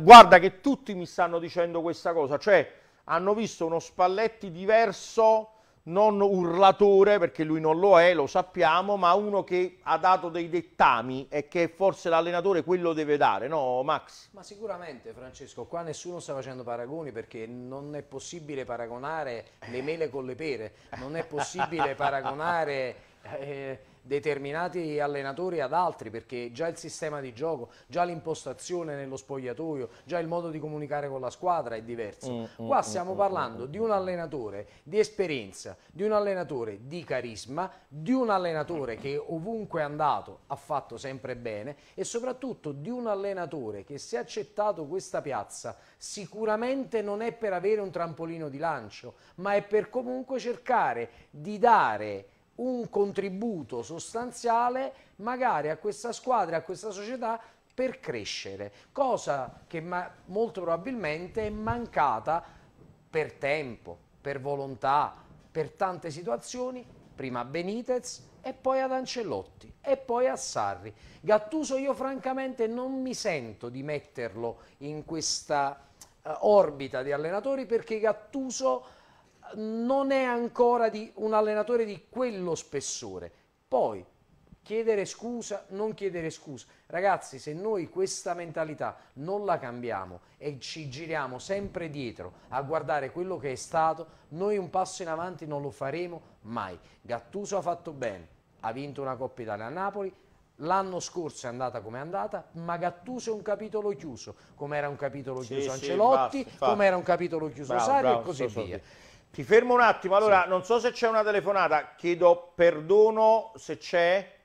guarda che tutti mi stanno dicendo questa cosa, cioè hanno visto uno Spalletti diverso non urlatore perché lui non lo è, lo sappiamo, ma uno che ha dato dei dettami e che forse l'allenatore quello deve dare, no Max? Ma sicuramente Francesco, qua nessuno sta facendo paragoni perché non è possibile paragonare le mele con le pere, non è possibile paragonare... Eh, determinati allenatori ad altri perché già il sistema di gioco, già l'impostazione nello spogliatoio, già il modo di comunicare con la squadra è diverso. Mm, mm, Qua mm, stiamo mm, mm, parlando mm, di un allenatore di esperienza, di un allenatore di carisma, di un allenatore che ovunque è andato ha fatto sempre bene e soprattutto di un allenatore che se ha accettato questa piazza sicuramente non è per avere un trampolino di lancio, ma è per comunque cercare di dare un contributo sostanziale magari a questa squadra, a questa società per crescere, cosa che molto probabilmente è mancata per tempo, per volontà, per tante situazioni, prima a Benitez e poi ad Ancelotti e poi a Sarri. Gattuso io francamente non mi sento di metterlo in questa eh, orbita di allenatori perché Gattuso non è ancora di un allenatore di quello spessore. Poi chiedere scusa, non chiedere scusa. Ragazzi, se noi questa mentalità non la cambiamo e ci giriamo sempre dietro a guardare quello che è stato, noi un passo in avanti non lo faremo mai. Gattuso ha fatto bene, ha vinto una Coppa Italia a Napoli, L'anno scorso è andata come è andata, ma Gattuso è un capitolo chiuso, come era un capitolo chiuso sì, Ancelotti, sì, come era un capitolo chiuso bravo, Sari bravo, e così so, via. So, so. Ti fermo un attimo, allora sì. non so se c'è una telefonata, chiedo perdono se c'è.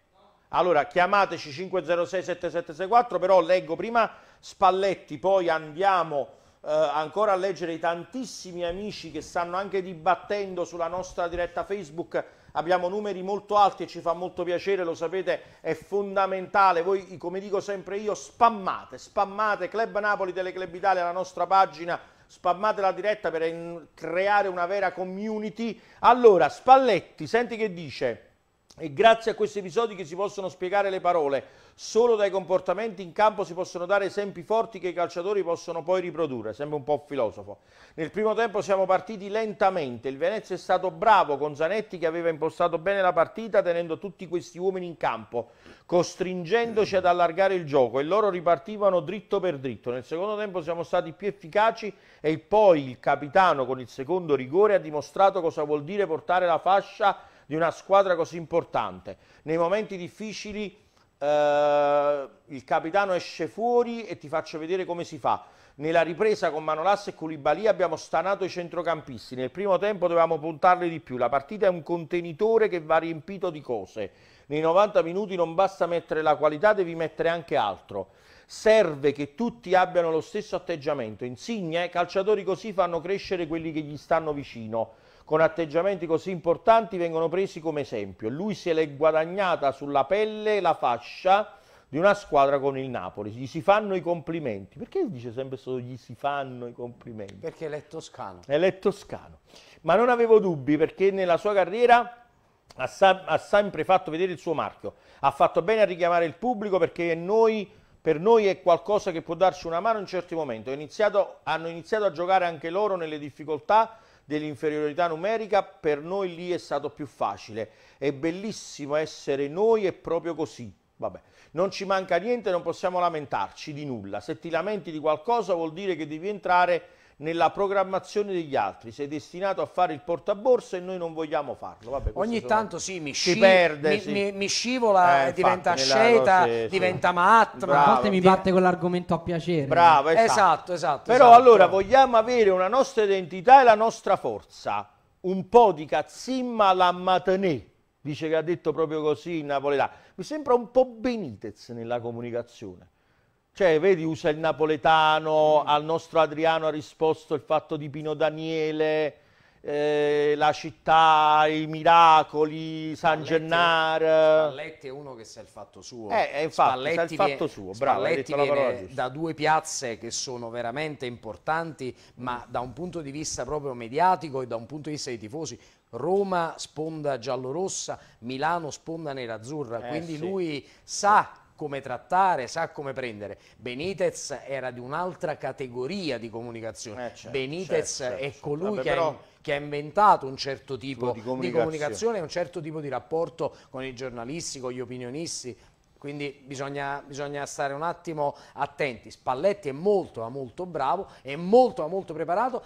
Allora chiamateci 506 7764, però leggo prima Spalletti, poi andiamo eh, ancora a leggere i tantissimi amici che stanno anche dibattendo sulla nostra diretta Facebook. Abbiamo numeri molto alti e ci fa molto piacere, lo sapete, è fondamentale. Voi, come dico sempre io, spammate, spammate Club Napoli, Teleclub Italia, la nostra pagina spammate la diretta per creare una vera community. Allora, Spalletti, senti che dice. È grazie a questi episodi che si possono spiegare le parole. Solo dai comportamenti in campo si possono dare esempi forti che i calciatori possono poi riprodurre. Sembra un po' filosofo. Nel primo tempo siamo partiti lentamente. Il Venezia è stato bravo con Zanetti che aveva impostato bene la partita tenendo tutti questi uomini in campo, costringendoci ad allargare il gioco e loro ripartivano dritto per dritto. Nel secondo tempo siamo stati più efficaci e poi il capitano con il secondo rigore ha dimostrato cosa vuol dire portare la fascia di una squadra così importante. Nei momenti difficili eh, il capitano esce fuori e ti faccio vedere come si fa. Nella ripresa con Manolas e Culibali abbiamo stanato i centrocampisti. Nel primo tempo dovevamo puntarli di più. La partita è un contenitore che va riempito di cose. Nei 90 minuti non basta mettere la qualità, devi mettere anche altro. Serve che tutti abbiano lo stesso atteggiamento. Insigne, eh, calciatori così fanno crescere quelli che gli stanno vicino con atteggiamenti così importanti vengono presi come esempio. Lui se l'è guadagnata sulla pelle la fascia di una squadra con il Napoli, gli si fanno i complimenti. Perché dice sempre solo gli si fanno i complimenti? Perché è toscano. È toscano. Ma non avevo dubbi perché nella sua carriera ha, ha, sempre fatto vedere il suo marchio. Ha fatto bene a richiamare il pubblico perché noi, per noi è qualcosa che può darci una mano in certi momenti. Iniziato, hanno iniziato a giocare anche loro nelle difficoltà dell'inferiorità numerica, per noi lì è stato più facile. È bellissimo essere noi e proprio così. Vabbè, non ci manca niente, non possiamo lamentarci di nulla. Se ti lamenti di qualcosa vuol dire che devi entrare nella programmazione degli altri, sei destinato a fare il portaborsa e noi non vogliamo farlo. Vabbè, Ogni tanto sì, mi, sci... perde, mi, sì. mi, mi scivola, eh, diventa infatti, sceta, cose, diventa sì. matta. a volte mi batte quell'argomento a piacere. Bravo, esatto. esatto, esatto Però esatto. allora vogliamo avere una nostra identità e la nostra forza. Un po' di cazzimma la matanè, dice che ha detto proprio così in napoletano. Mi sembra un po' Benitez nella comunicazione cioè, vedi, usa il napoletano, mm. al nostro Adriano ha risposto il fatto di Pino Daniele, eh, la città, i miracoli, San Gennaro. Spalletti è uno che sa il fatto suo. Eh, infatti, Spalletti sa il fatto suo, bravo, da due piazze che sono veramente importanti, ma mm. da un punto di vista proprio mediatico e da un punto di vista dei tifosi. Roma sponda giallorossa, Milano sponda nerazzurra, eh, quindi sì. lui eh. sa come trattare, sa come prendere. Benitez era di un'altra categoria di comunicazione. Eh, certo, Benitez certo, certo. è colui Vabbè, che, però... ha, che, ha, inventato un certo tipo di comunicazione. di comunicazione, un certo tipo di rapporto con i giornalisti, con gli opinionisti, quindi bisogna, bisogna, stare un attimo attenti. Spalletti è molto, molto bravo, è molto, molto preparato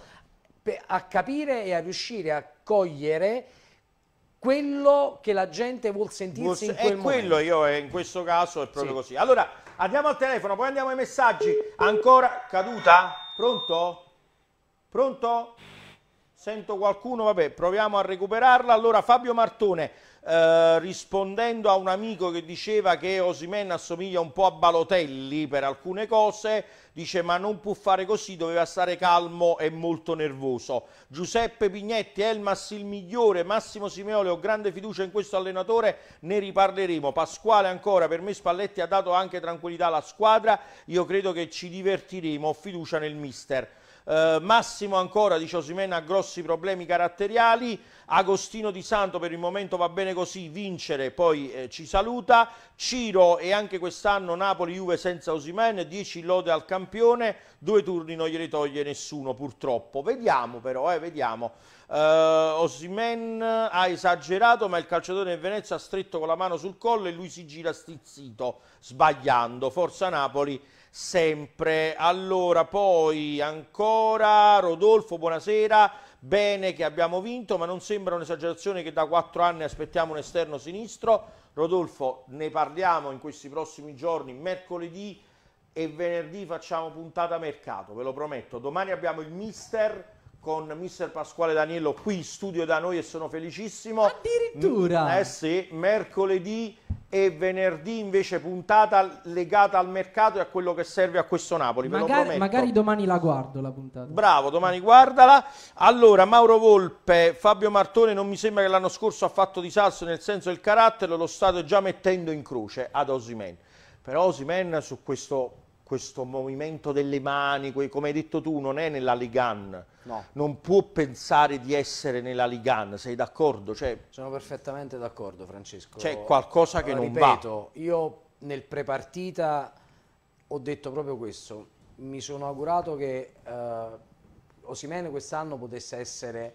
a capire e a riuscire a cogliere quello che la gente vuol sentirsi vuol, in quel è momento. quello io eh, in questo caso è proprio sì. così allora andiamo al telefono poi andiamo ai messaggi ancora caduta pronto pronto sento qualcuno vabbè proviamo a recuperarla allora Fabio Martone eh, rispondendo a un amico che diceva che Osimen assomiglia un po' a Balotelli per alcune cose, dice ma non può fare così, doveva stare calmo e molto nervoso. Giuseppe Pignetti, Elmas il migliore, Massimo Simeone, ho grande fiducia in questo allenatore, ne riparleremo. Pasquale ancora, per me Spalletti ha dato anche tranquillità alla squadra, io credo che ci divertiremo, ho fiducia nel mister. Eh, Massimo ancora dice Osimena ha grossi problemi caratteriali, Agostino Di Santo per il momento va bene così, vincere poi eh, ci saluta, Ciro e anche quest'anno Napoli-Juve senza Osimena, 10 lode al campione, due turni non glieli toglie nessuno purtroppo, vediamo però, eh, vediamo. Uh, eh, Osimen ha esagerato, ma il calciatore del Venezia ha stretto con la mano sul collo e lui si gira stizzito, sbagliando. Forza Napoli sempre. Allora, poi ancora Rodolfo, buonasera. Bene che abbiamo vinto, ma non sembra un'esagerazione che da quattro anni aspettiamo un esterno sinistro. Rodolfo, ne parliamo in questi prossimi giorni, mercoledì e venerdì facciamo puntata mercato, ve lo prometto. Domani abbiamo il mister con mister Pasquale Daniello qui in studio da noi e sono felicissimo. Addirittura! Eh sì, mercoledì e venerdì invece puntata legata al mercato e a quello che serve a questo Napoli. Magari, magari, domani la guardo la puntata. Bravo, domani guardala. Allora, Mauro Volpe, Fabio Martone non mi sembra che l'anno scorso ha fatto di disastro nel senso del carattere, lo Stato è già mettendo in croce ad Osimen. Però Osimen su questo questo movimento delle mani, come hai detto tu, non è nella Ligan. No. Non può pensare di essere nella Ligan, sei d'accordo? Cioè, Sono perfettamente d'accordo, Francesco. C'è qualcosa che allora, non ripeto, va. Io nel prepartita ho detto proprio questo. Mi sono augurato che eh, Osimene quest'anno potesse essere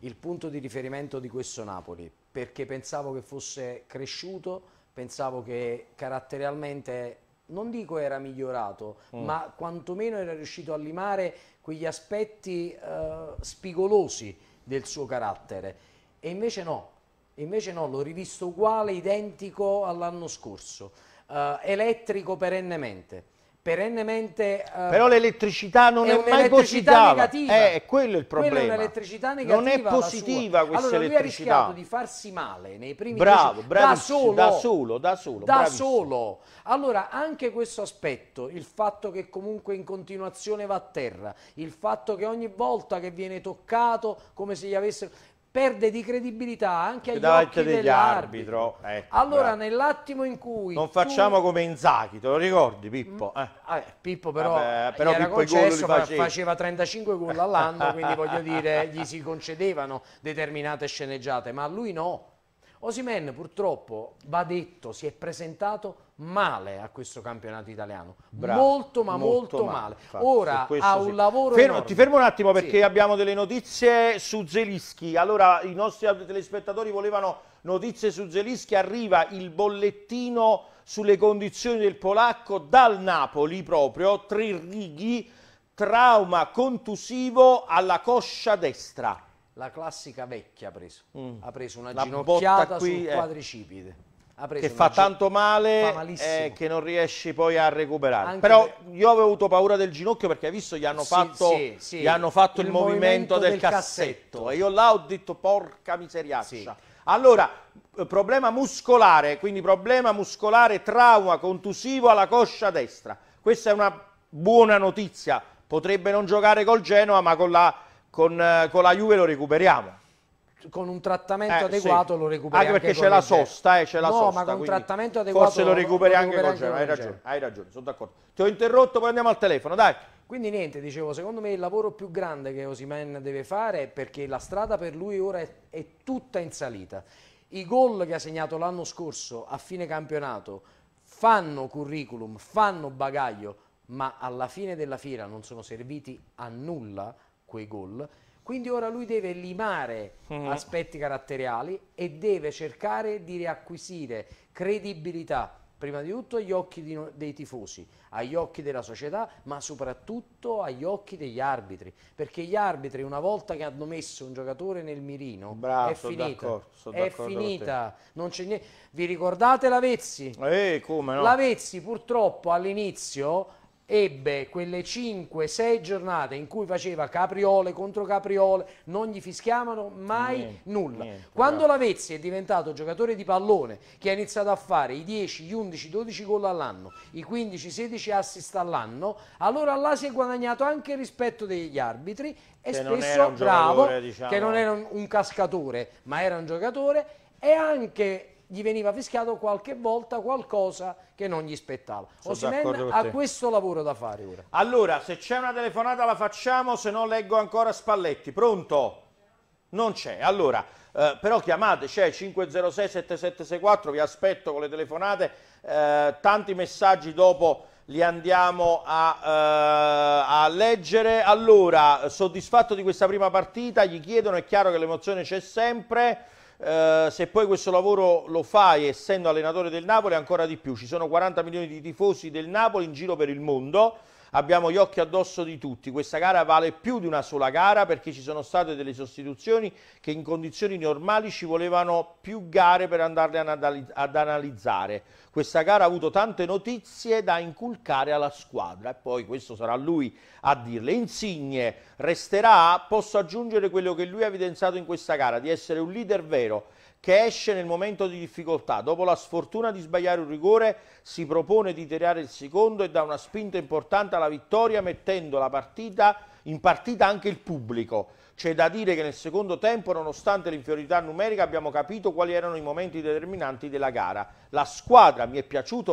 il punto di riferimento di questo Napoli, perché pensavo che fosse cresciuto, pensavo che caratterialmente non dico era migliorato, mm. ma quantomeno era riuscito a limare quegli aspetti eh, spigolosi del suo carattere. E invece no, invece no, l'ho rivisto uguale, identico all'anno scorso, eh, elettrico perennemente perennemente... Uh, Però l'elettricità non è, è mai positiva. Eh, è, Eh, quello il problema. Quella è un'elettricità negativa. Non è positiva questa allora, elettricità. Allora lui ha rischiato di farsi male nei primi Bravo, da solo. Da solo, da solo. Da solo. Allora anche questo aspetto, il fatto che comunque in continuazione va a terra, il fatto che ogni volta che viene toccato come se gli avessero perde di credibilità anche agli Davanti occhi dell'arbitro. Ecco, allora bravo. nell'attimo in cui... Non facciamo tu... come Inzaghi, te lo ricordi Pippo? Mm. Eh. Ah, eh, Pippo però, Vabbè, eh, però Pippo concesso, faceva. faceva 35 gol all'anno, quindi voglio dire gli si concedevano determinate sceneggiate, ma lui no. Osimen purtroppo, va detto, si è presentato male a questo campionato italiano. Bravo, molto ma molto, molto male. male. Ora ha un sì. lavoro fermo, Ti fermo un attimo perché sì. abbiamo delle notizie su Zelischi. Allora i nostri telespettatori volevano notizie su Zelischi. Arriva il bollettino sulle condizioni del polacco dal Napoli proprio, tre righi, trauma contusivo alla coscia destra. La classica vecchia ha preso, mm. ha preso una La ginocchiata qui, sul eh che fa tanto male fa eh, che non riesci poi a recuperare. Anche Però per... io avevo avuto paura del ginocchio perché hai visto gli hanno sì, fatto, sì, sì. Gli hanno fatto il, il movimento, del, del cassetto. cassetto. e io là ho detto porca miseriaccia. Allora, eh, problema muscolare, quindi problema muscolare, trauma contusivo alla coscia destra. Questa è una buona notizia, potrebbe non giocare col Genoa ma con la, con, eh, con la Juve lo recuperiamo con un trattamento eh, adeguato sì. lo recuperi anche, perché c'è la sosta eh, c'è la no, sosta ma con un trattamento adeguato forse lo recuperi, lo anche, con, anche hai ragione hai ragione sono d'accordo ti ho interrotto poi andiamo al telefono dai quindi niente dicevo secondo me il lavoro più grande che Osimen deve fare è perché la strada per lui ora è, è tutta in salita i gol che ha segnato l'anno scorso a fine campionato fanno curriculum fanno bagaglio ma alla fine della fiera non sono serviti a nulla quei gol quindi ora lui deve limare mm. aspetti caratteriali e deve cercare di riacquisire credibilità, prima di tutto agli occhi di, dei tifosi, agli occhi della società, ma soprattutto agli occhi degli arbitri, perché gli arbitri una volta che hanno messo un giocatore nel mirino Bravo, è finita, è finita, non c'è niente. Vi ricordate Lavezzi? Eh, come no? Lavezzi purtroppo all'inizio ebbe quelle 5-6 giornate in cui faceva capriole contro capriole, non gli fischiavano mai niente, nulla. Niente, Quando bravo. Lavezzi è diventato giocatore di pallone, che ha iniziato a fare i 10, gli 11, 12 gol all'anno, i 15, 16 assist all'anno, allora là si è guadagnato anche il rispetto degli arbitri e che spesso bravo, diciamo... che non era un cascatore, ma era un giocatore e anche gli veniva fischiato qualche volta qualcosa che non gli spettava. Osimen ha questo lavoro da fare ora. Allora, se c'è una telefonata la facciamo, se no leggo ancora Spalletti. Pronto? Non c'è. Allora, eh, però chiamate, c'è 506-7764, vi aspetto con le telefonate. Eh, tanti messaggi dopo li andiamo a, eh, a, leggere. Allora, soddisfatto di questa prima partita, gli chiedono, è chiaro che l'emozione c'è sempre. Eh, se poi questo lavoro lo fai essendo allenatore del Napoli ancora di più, ci sono 40 milioni di tifosi del Napoli in giro per il mondo, abbiamo gli occhi addosso di tutti, questa gara vale più di una sola gara perché ci sono state delle sostituzioni che in condizioni normali ci volevano più gare per andarle ad analizzare. Questa gara ha avuto tante notizie da inculcare alla squadra e poi questo sarà lui a dirle. Insigne resterà, posso aggiungere quello che lui ha evidenziato in questa gara, di essere un leader vero che esce nel momento di difficoltà. Dopo la sfortuna di sbagliare un rigore, si propone di tirare il secondo e dà una spinta importante alla vittoria mettendo la partita, in partita anche il pubblico. C'è da dire che nel secondo tempo, nonostante l'inferiorità numerica, abbiamo capito quali erano i momenti determinanti della gara. La squadra mi è,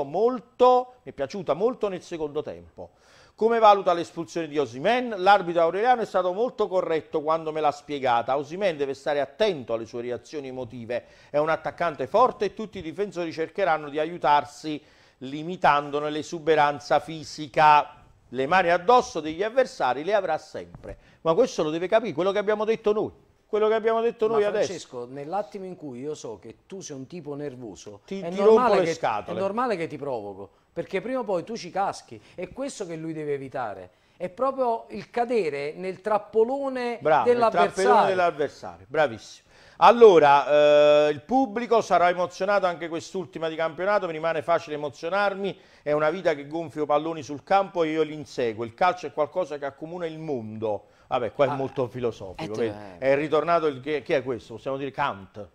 molto, mi è piaciuta molto nel secondo tempo. Come valuta l'espulsione di Osimen? L'arbitro Aureliano è stato molto corretto quando me l'ha spiegata. Osimen deve stare attento alle sue reazioni emotive. È un attaccante forte e tutti i difensori cercheranno di aiutarsi limitandone l'esuberanza fisica. Le mani addosso degli avversari le avrà sempre. Ma questo lo deve capire, quello che abbiamo detto noi quello che abbiamo detto noi Francesco, adesso. Francesco, nell'attimo in cui io so che tu sei un tipo nervoso, ti, è, ti normale che, è normale che ti provoco, perché prima o poi tu ci caschi, è questo che lui deve evitare è proprio il cadere nel trappolone dell'avversario. dell'avversario, bravissimo. Allora, eh, il pubblico sarà emozionato anche quest'ultima di campionato, mi rimane facile emozionarmi, è una vita che gonfio palloni sul campo e io li inseguo, il calcio è qualcosa che accomuna il mondo, Vabbè, qua è ah. molto filosofico. Eh, cioè. È ritornato, il, chi è questo? Possiamo dire Kant.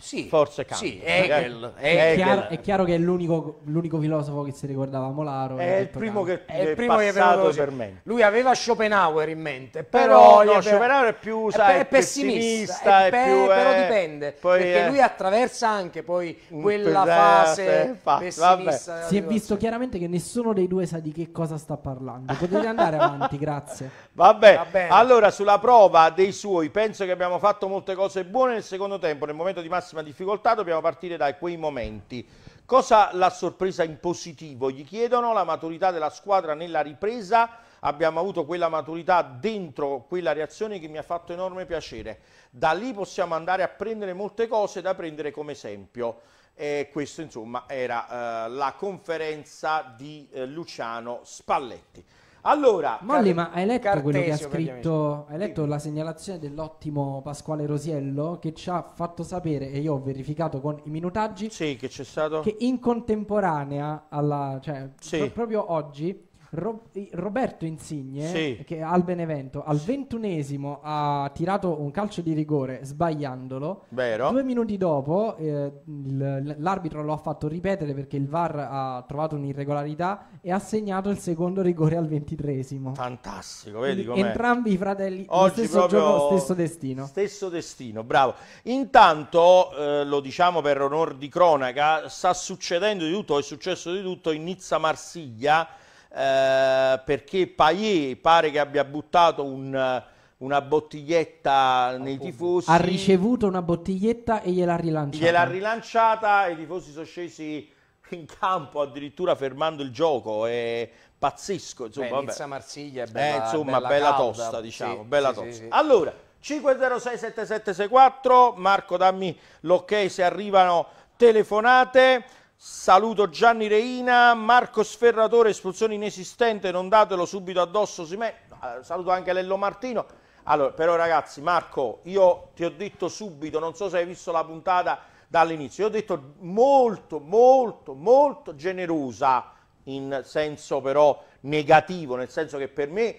Sì, forse Kant. Sì, Hegel, È, Chiaro, è chiaro che è l'unico, l'unico, filosofo che si ricordava Molaro. È il primo che è, il primo che è passato per me. Lui aveva Schopenhauer in mente, però... però no, Schopenhauer è più, sai, è, pessimista, è, pe- più, però eh, dipende, perché lui attraversa anche poi quella fase eh, fa, pessimista. Vabbè. Si è visto chiaramente che nessuno dei due sa di che cosa sta parlando. Potete andare avanti, grazie. Vabbè, Va allora sulla prova dei suoi, penso che abbiamo fatto molte cose buone nel secondo tempo, nel momento di massimo massima difficoltà, dobbiamo partire da quei momenti. Cosa l'ha sorpresa in positivo? Gli chiedono la maturità della squadra nella ripresa, abbiamo avuto quella maturità dentro quella reazione che mi ha fatto enorme piacere. Da lì possiamo andare a prendere molte cose da prendere come esempio. E questo insomma era eh, la conferenza di eh, Luciano Spalletti. Allora, Molli, ma hai letto Cartesio, quello che ha scritto? Hai letto la segnalazione dell'ottimo Pasquale Rosiello che ci ha fatto sapere, e io ho verificato con i minutaggi, sì, che, che in contemporanea, alla, cioè sì. proprio oggi, Ro- Roberto Insigne, sì. che al Benevento, al ventunesimo ha tirato un calcio di rigore sbagliandolo. Vero. Due minuti dopo eh, il, l'arbitro lo ha fatto ripetere perché il VAR ha trovato un'irregolarità e ha segnato il secondo rigore al ventitresimo. Fantastico, vedi com'è. Entrambi i fratelli, Oggi stesso gioco, stesso destino. Stesso destino, bravo. Intanto, eh, lo diciamo per onor di cronaca, sta succedendo di tutto, è successo di tutto in Nizza Marsiglia eh, perché Payet pare che abbia buttato un, una bottiglietta nei tifosi. Ha ricevuto una bottiglietta e gliel'ha rilanciata. Gliel'ha rilanciata e i tifosi sono scesi in campo addirittura fermando il gioco. È pazzesco. Insomma, Beh, Nizza Marsiglia è bella, eh, insomma, bella, bella cauda, tosta, diciamo. Sì, bella sì, tosta. Sì, allora, 506-7764, Marco dammi l'ok se arrivano telefonate. Saluto Gianni Reina, Marco Sferratore, espulsione inesistente, non datelo subito addosso Simè. Eh, saluto anche Lello Martino. Allora, però ragazzi, Marco, io ti ho detto subito, non so se hai visto la puntata dall'inizio, io ho detto molto, molto, molto generosa in senso però negativo, nel senso che per me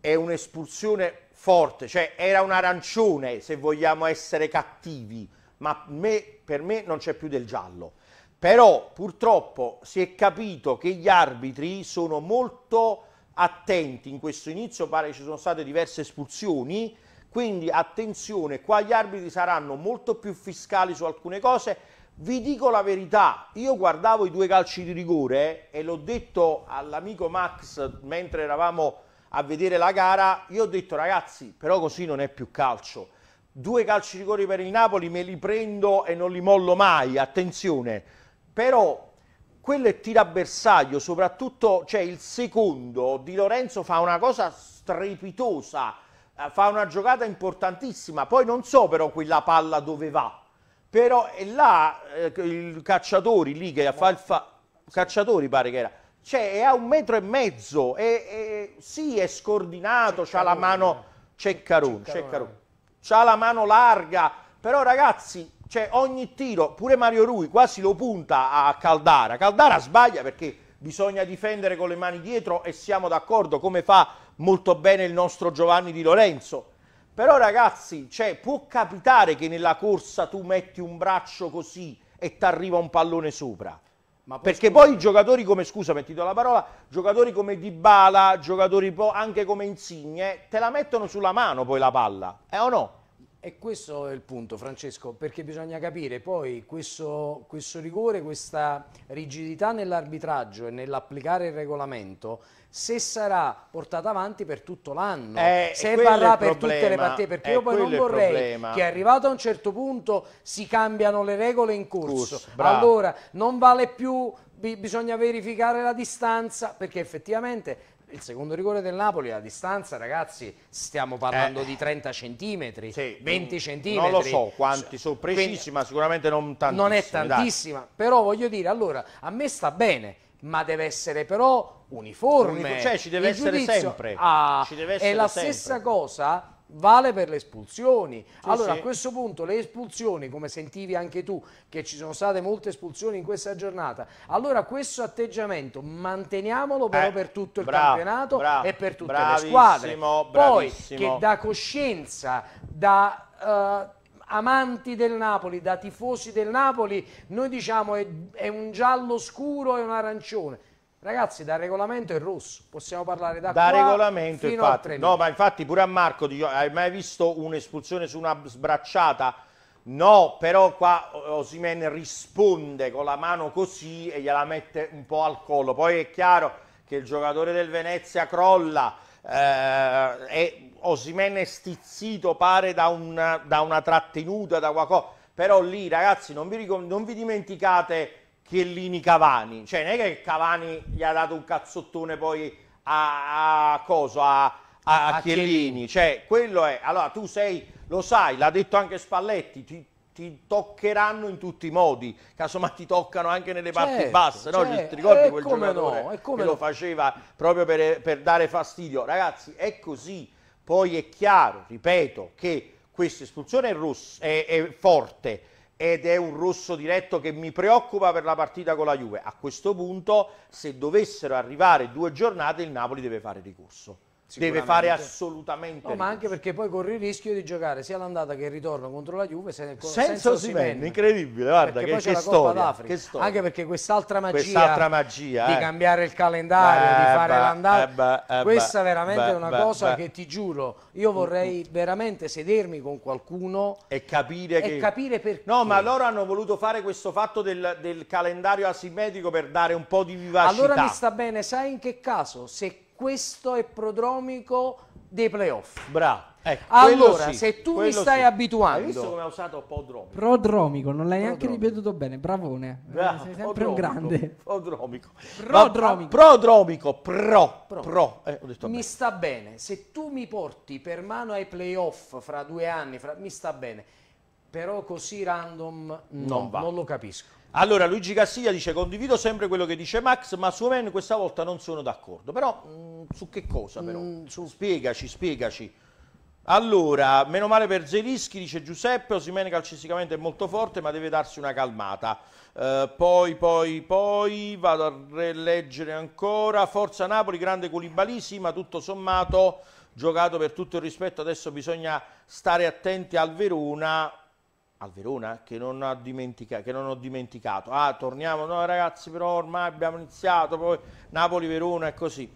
è un'espulsione forte, cioè era un arancione se vogliamo essere cattivi, ma me, per me non c'è più del giallo però purtroppo si è capito che gli arbitri sono molto attenti in questo inizio, pare ci sono state diverse espulsioni, quindi attenzione, qua gli arbitri saranno molto più fiscali su alcune cose. Vi dico la verità, io guardavo i due calci di rigore eh, e l'ho detto all'amico Max mentre eravamo a vedere la gara, io ho detto ragazzi, però così non è più calcio. Due calci di rigore per il Napoli me li prendo e non li mollo mai, attenzione però quello è tira bersaglio, soprattutto cioè il secondo di Lorenzo fa una cosa strepitosa, eh, fa una giocata importantissima, poi non so però quella palla dove va, però è là eh, il Cacciatori lì che fa il fa... Cacciatori pare che era, cioè è a un metro e mezzo, è, è, sì è scordinato, ha la mano... C'è Carone, c'è C'ha la mano larga, però ragazzi cioè ogni tiro, pure Mario Rui quasi lo punta a Caldara, Caldara sbaglia perché bisogna difendere con le mani dietro e siamo d'accordo come fa molto bene il nostro Giovanni Di Lorenzo, però ragazzi cioè, può capitare che nella corsa tu metti un braccio così e ti arriva un pallone sopra. Poi perché scusa. poi giocatori come, scusa metti la parola, giocatori come Dybala, giocatori anche come Insigne, te la mettono sulla mano poi la palla, eh o no? E questo è il punto, Francesco, perché bisogna capire poi questo, questo rigore, questa rigidità nell'arbitraggio e nell'applicare il regolamento, se sarà portata avanti per tutto l'anno, eh, se varrà per problema, tutte le partite, perché eh, io poi non vorrei che arrivato a un certo punto si cambiano le regole in corso, Curs, allora non vale più bisogna verificare la distanza perché effettivamente il secondo rigore del Napoli a distanza, ragazzi, stiamo parlando eh, di 30 centimetri, sì, 20 centimetri. Non lo so quanti sono precisi, ma sicuramente non tantissimi. Non è tantissima, dai. però voglio dire, allora, a me sta bene, ma deve essere però uniforme. cioè ci deve il essere sempre. Ah, ci deve essere è la sempre. stessa cosa vale per le espulsioni. Sì, allora sì. a questo punto le espulsioni, come sentivi anche tu, che ci sono state molte espulsioni in questa giornata, allora questo atteggiamento manteniamolo però eh, per tutto il bravo, campionato bravo, e per tutte le squadre. Poi che da coscienza, da... Uh, amanti del Napoli, da tifosi del Napoli, noi diciamo è, è un giallo scuro e un arancione Ragazzi, dal regolamento è russo, possiamo parlare da, da regolamento, infatti. No, ma infatti pure a Marco, dico, hai mai visto un'espulsione su una sbracciata? No, però qua Osimen risponde con la mano così e gliela mette un po' al collo. Poi è chiaro che il giocatore del Venezia crolla, eh, e Osimen è stizzito pare da una, da una, trattenuta, da qualcosa. Però lì, ragazzi, non vi, non vi dimenticate Chiellini Cavani. Cioè, non è che Cavani gli ha dato un cazzottone poi a, a coso, a, a, a Chiellini. Chiellini. Cioè, quello è. Allora, tu sei, lo sai, l'ha detto anche Spalletti, ti, ti toccheranno in tutti i modi, casomai ti toccano anche nelle certo, parti basse, no? Certo. Ti ricordi eh, quel giocatore eh, no, che no. lo faceva proprio per, per dare fastidio? Ragazzi, è così. Poi è chiaro, ripeto, che questa espulsione è, rossa, è, è forte, ed è un rosso diretto che mi preoccupa per la partita con la Juve. A questo punto, se dovessero arrivare due giornate, il Napoli deve fare ricorso deve fare assolutamente. No, ma anche perché poi corri il rischio di giocare sia l'andata che il ritorno contro la Juve se nel senso si Incredibile, guarda perché che, che, storia, che, storia, Anche perché quest'altra magia, quest'altra magia di eh. cambiare il calendario, eh, di fare eh l'andata, eh, questa veramente è una cosa che ti giuro, io vorrei veramente sedermi con qualcuno e capire, che... capire perché. No, ma loro hanno voluto fare questo fatto del, del calendario asimmetrico per dare un po' di vivacità. Allora mi sta bene, sai in che caso? Se questo è prodromico dei playoff. Bravo. Ecco, allora, sì, se tu mi stai sì. abituando, hai visto come ha usato podromico? Prodromico, non l'hai neanche ripetuto bene. Bravone, eh, Bravo, sei sempre un grande Podromico. Prodromico, prodromico, pro, pro. pro. Eh, mi bene. sta bene. Se tu mi porti per mano ai playoff fra due anni, fra... mi sta bene. Però così random, no, non, non lo capisco. Allora Luigi Castiglia dice condivido sempre quello che dice Max ma su Omen questa volta non sono d'accordo però mh, mm, su che cosa mm, però? Mm, su... Spiegaci, spiegaci allora, meno male per Zelischi, dice Giuseppe, Osimene calcisticamente è molto forte ma deve darsi una calmata. Eh, poi, poi, poi, vado a rileggere ancora, Forza Napoli, grande Culibalì, sì, ma tutto sommato giocato per tutto il rispetto, adesso bisogna stare attenti al Verona, al Verona che non, ha dimenticato, che non ho dimenticato. Ah, torniamo, no ragazzi, però ormai abbiamo iniziato, poi Napoli-Verona e così.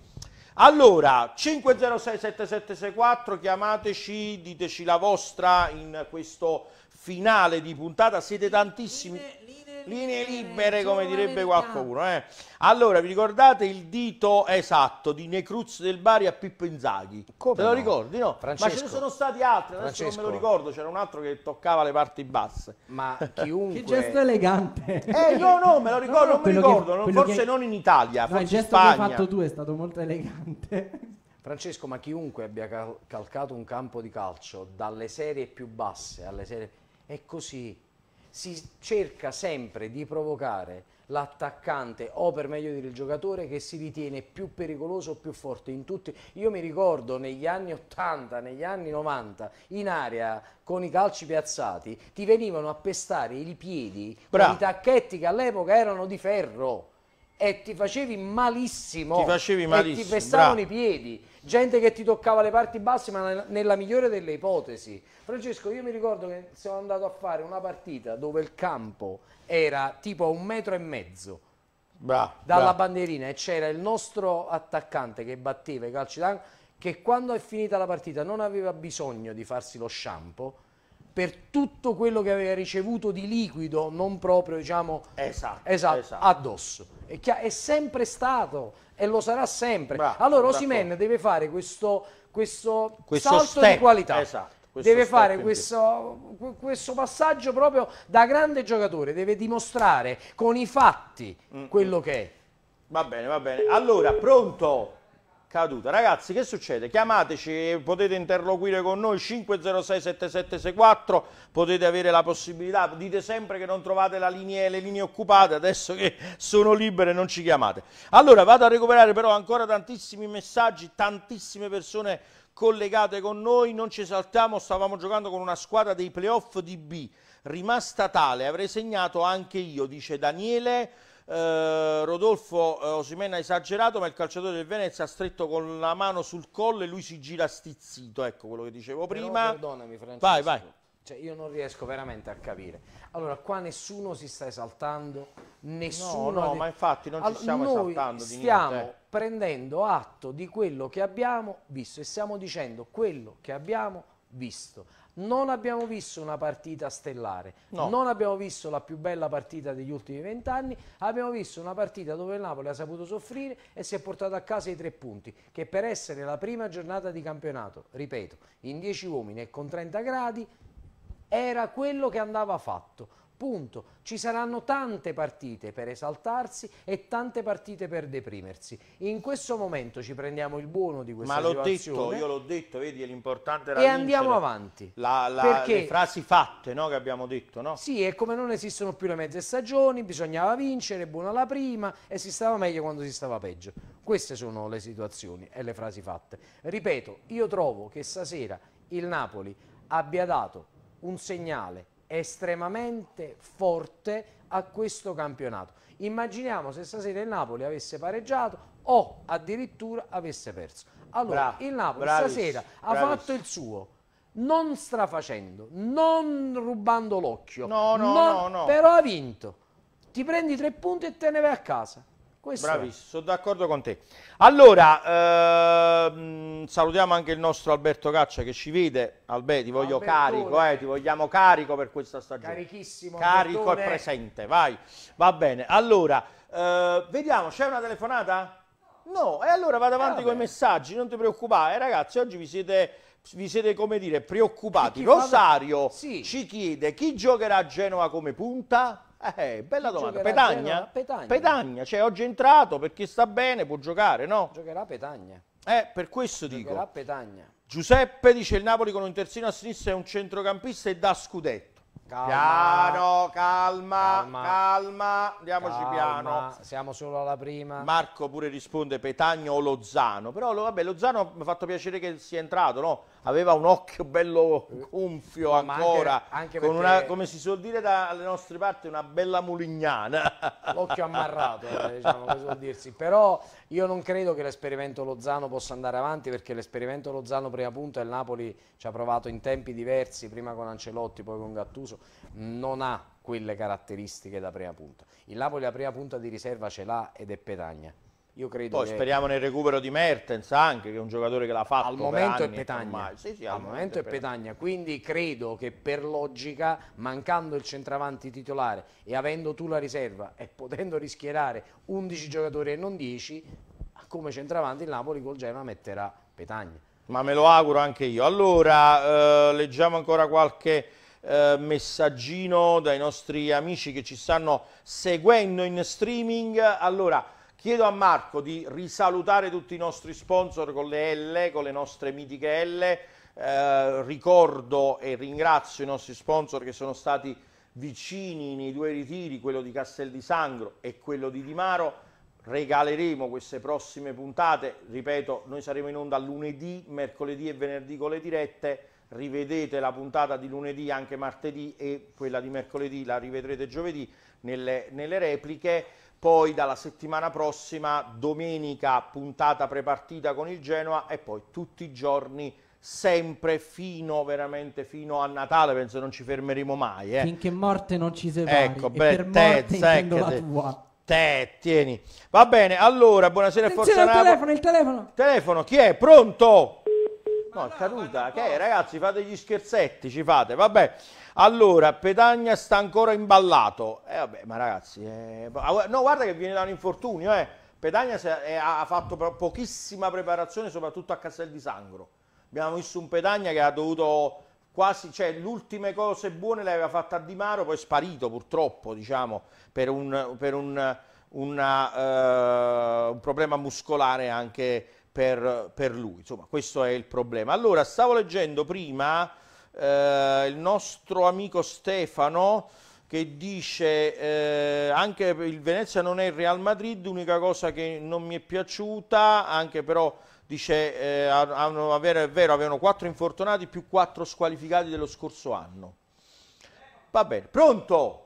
Allora, 506-7764, chiamateci, diteci la vostra in questo finale di puntata, siete tantissimi linee libere come direbbe qualcuno. Eh. Allora, vi ricordate il dito esatto di Necruz del Bari a Pippo Inzaghi? Come Te lo ricordi? No, Francesco. ma ce ne sono stati altri, adesso Francesco. non me lo ricordo, c'era un altro che toccava le parti basse. Ma chiunque... che gesto elegante! Eh, no, no, me lo ricordo, no, non mi ricordo, che, forse che... non in Italia, no, Il gesto che hai fatto tu è stato molto elegante. Francesco, ma chiunque abbia cal calcato un campo di calcio dalle serie più basse alle serie... è così si cerca sempre di provocare l'attaccante o per meglio dire il giocatore che si ritiene più pericoloso o più forte in tutti. Io mi ricordo negli anni 80, negli anni 90, in area con i calci piazzati, ti venivano a pestare i piedi Bravo. con i tacchetti che all'epoca erano di ferro e ti facevi malissimo. Ti facevi malissimo. ti pestavano i piedi. Gente che ti toccava le parti basse, ma nella migliore delle ipotesi. Francesco, io mi ricordo che sono andato a fare una partita dove il campo era tipo a un metro e mezzo. Bra, dalla bra. bandierina e c'era il nostro attaccante che batteva i calci d'angolo che quando è finita la partita non aveva bisogno di farsi lo shampoo per tutto quello che aveva ricevuto di liquido, non proprio diciamo esatto, esatto, esatto. addosso. È, è, sempre stato e lo sarà sempre. Bravo, allora Osimen deve fare questo, questo, questo salto step. di qualità. Esatto deve fare questo, questo, passaggio proprio da grande giocatore, deve dimostrare con i fatti mm, quello mm. che è. Va bene, va bene. Allora, pronto? caduta. Ragazzi, che succede? Chiamateci, potete interloquire con noi 506-7764, potete avere la possibilità, dite sempre che non trovate linea, le linee occupate, adesso che sono libere non ci chiamate. Allora, vado a recuperare però ancora tantissimi messaggi, tantissime persone collegate con noi, non ci saltiamo, stavamo giocando con una squadra dei playoff di B, rimasta tale, avrei segnato anche io, dice Daniele eh, Rodolfo eh, Osimena ha esagerato ma il calciatore del Venezia ha stretto con la mano sul collo e lui si gira stizzito ecco quello che dicevo prima Però perdonami Francesco vai vai cioè, io non riesco veramente a capire. Allora, qua nessuno si sta esaltando, nessuno... No, no ma infatti non allora, ci stiamo esaltando di niente. stiamo eh. prendendo atto di quello che abbiamo visto e stiamo dicendo quello che abbiamo visto non abbiamo visto una partita stellare, no. non abbiamo visto la più bella partita degli ultimi vent'anni, abbiamo visto una partita dove il Napoli ha saputo soffrire e si è portato a casa i tre punti, che per essere la prima giornata di campionato, ripeto, in 10 uomini e con 30 gradi, era quello che andava fatto. Punto. Ci saranno tante partite per esaltarsi e tante partite per deprimersi. In questo momento ci prendiamo il buono di questa Ma l'ho detto, io l'ho detto, vedi, l'importante era E vincere. andiamo avanti. La, la, Perché, le frasi fatte no, che abbiamo detto, no? Sì, è come non esistono più le mezze stagioni, bisognava vincere, buona la prima e si stava meglio quando si stava peggio. Queste sono le situazioni e le frasi fatte. Ripeto, io trovo che stasera il Napoli abbia dato un segnale estremamente forte a questo campionato. Immaginiamo se stasera il Napoli avesse pareggiato o addirittura avesse perso. Allora, Bra il Napoli bravis, stasera bravis. ha fatto il suo, non strafacendo, non rubando l'occhio, no, no, no, però ha vinto. Ti prendi tre punti e te ne vai a casa. Questo Bravissimo, sono d'accordo con te. Allora, ehm, salutiamo anche il nostro Alberto Caccia che ci vede. Albe, ti voglio Albertone. carico, eh, ti vogliamo carico per questa stagione. Carichissimo. Carico e presente, vai. Va bene, allora, eh, vediamo, c'è una telefonata? No, e allora vado avanti eh, con i messaggi, non ti preoccupare. Eh, ragazzi, oggi vi siete vi siete come dire preoccupati. Rosario sì. ci chiede chi giocherà a Genova come punta? Eh, bella Chi domanda. Petagna? Petagna? Petagna? cioè oggi è entrato, perché sta bene può giocare, no? Giocherà Petagna. Eh, per questo Giocherà dico. Petagna. Giuseppe dice il Napoli con un terzino a sinistra è un centrocampista e da scudetto. Calma, piano, calma, calma, calma, andiamoci calma, piano. Siamo solo alla prima. Marco pure risponde Petagno o Lozano, però vabbè, Lozano mi ha fatto piacere che sia entrato, no? Aveva un occhio bello gonfio no, ancora, anche, anche perché... una, come si suol dire dalle nostre parti, una bella mulignana. L'occhio ammarrato, eh, diciamo, come suol dirsi. Però io non credo che l'esperimento Lozano possa andare avanti perché l'esperimento Lozano prima punta il Napoli ci ha provato in tempi diversi, prima con Ancelotti, poi con Gattuso, non ha quelle caratteristiche da prima punta. Il Napoli la prima punta di riserva ce l'ha ed è Petagna. Io credo Poi che... speriamo nel recupero di Mertens anche, che è un giocatore che l'ha fatto al momento è Petagna. Sì, sì, al, al, momento, momento è Petagna, quindi credo che per logica, mancando il centravanti titolare e avendo tu la riserva e potendo rischierare 11 giocatori e non 10, come centravanti il Napoli col Genoa metterà Petagna. Ma me lo auguro anche io. Allora, eh, leggiamo ancora qualche eh, messaggino dai nostri amici che ci stanno seguendo in streaming. Allora, Chiedo a Marco di risalutare tutti i nostri sponsor con le L, con le nostre mitiche L. Eh, ricordo e ringrazio i nostri sponsor che sono stati vicini nei due ritiri, quello di Castel di Sangro e quello di Di Maro. Regaleremo queste prossime puntate, ripeto, noi saremo in onda lunedì, mercoledì e venerdì con le dirette rivedete la puntata di lunedì, anche martedì e quella di mercoledì la rivedrete giovedì nelle, nelle repliche poi dalla settimana prossima domenica puntata prepartita con il Genoa e poi tutti i giorni sempre fino veramente fino a Natale penso non ci fermeremo mai eh. finché morte non ci separi ecco, beh, per morte te, intendo la tua te, tieni va bene allora buonasera Attenzione Forza il telefono il telefono telefono chi è pronto no, no caduta che è, ragazzi fate gli scherzetti ci fate vabbè allora, Pedagna sta ancora imballato. Eh vabbè, ma ragazzi, eh, no, guarda che viene da un infortunio, eh. Pedagna ha fatto pochissima preparazione, soprattutto a Castel di Sangro. Abbiamo visto un Pedagna che ha dovuto quasi, cioè le ultime cose buone le aveva fatte a Di Maro, poi è sparito purtroppo, diciamo, per un, per un, una, uh, un problema muscolare anche per, per, lui. Insomma, questo è il problema. Allora, stavo leggendo prima eh, il nostro amico Stefano che dice eh, anche il Venezia non è il Real Madrid, l'unica cosa che non mi è piaciuta, anche però dice eh, hanno, è vero, avevano 4 infortunati più 4 squalificati dello scorso anno. Va bene, pronto?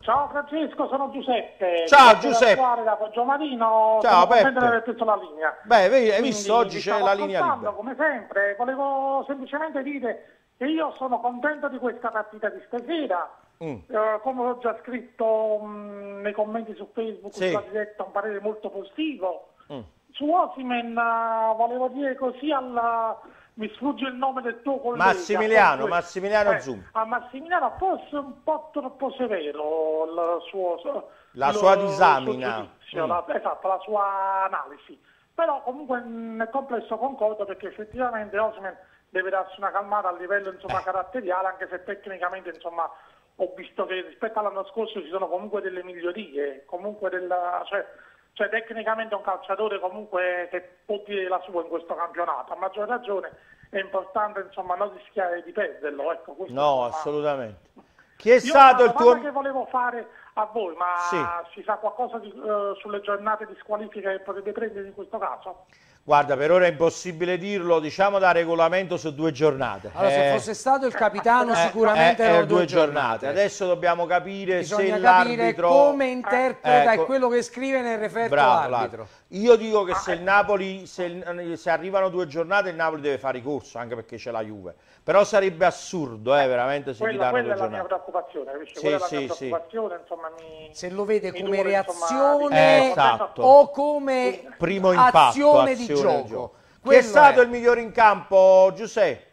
Ciao Francesco, sono Giuseppe. Ciao Giuseppe. Da Poggio Marino. Ciao Peppe. preso la linea. Beh, hai visto, Quindi, oggi c'è la linea libera. Come sempre, volevo semplicemente dire io sono contento di questa partita di stasera. Mm. Eh, come ho già scritto mh, mm, nei commenti su Facebook, sì. sulla diretta, un parere molto positivo. Mm. Su Osimen uh, volevo dire così alla... Mi sfugge il nome del tuo collega. Massimiliano, eh, Massimiliano eh, Zoom. A Massimiliano forse un po' troppo severo il suo... Eh, la lo, sua disamina. Suo mm. la, esatto, la sua analisi. Però comunque nel mm, complesso concordo perché effettivamente Osimen deve darsi una calmata a livello insomma, eh. caratteriale, anche se tecnicamente insomma, ho visto che rispetto all'anno scorso ci sono comunque delle migliorie, comunque della, cioè, cioè, tecnicamente un calciatore comunque che può dire la sua in questo campionato, a maggior ragione è importante insomma, non rischiare di perderlo. Ecco, no, assolutamente. Chi è Io stato il tuo... che volevo fare a voi, ma sì. si sa qualcosa di, uh, sulle giornate di squalifica che potete prendere in questo caso? Guarda, per ora è impossibile dirlo, diciamo da regolamento su due giornate. Allora, eh, se fosse stato il capitano eh, sicuramente eh, erano eh, due, giornate. giornate. Adesso dobbiamo capire Bisogna se capire come interpreta ecco... quello che scrive nel referto Bravo, l'arbitro. Io dico che ah, se il eh. Napoli, se, se, arrivano due giornate, il Napoli deve fare ricorso, anche perché c'è la Juve. Però sarebbe assurdo, eh, eh veramente, se quella, gli danno quella due giornate. Sì, quella sì, è la mia preoccupazione, insomma, mi, se lo vede come dure, reazione insomma, eh, esatto. o come Primo impatto, azione, azione di gioco. Di gioco. Chi è stato è... il migliore in campo, Giuseppe?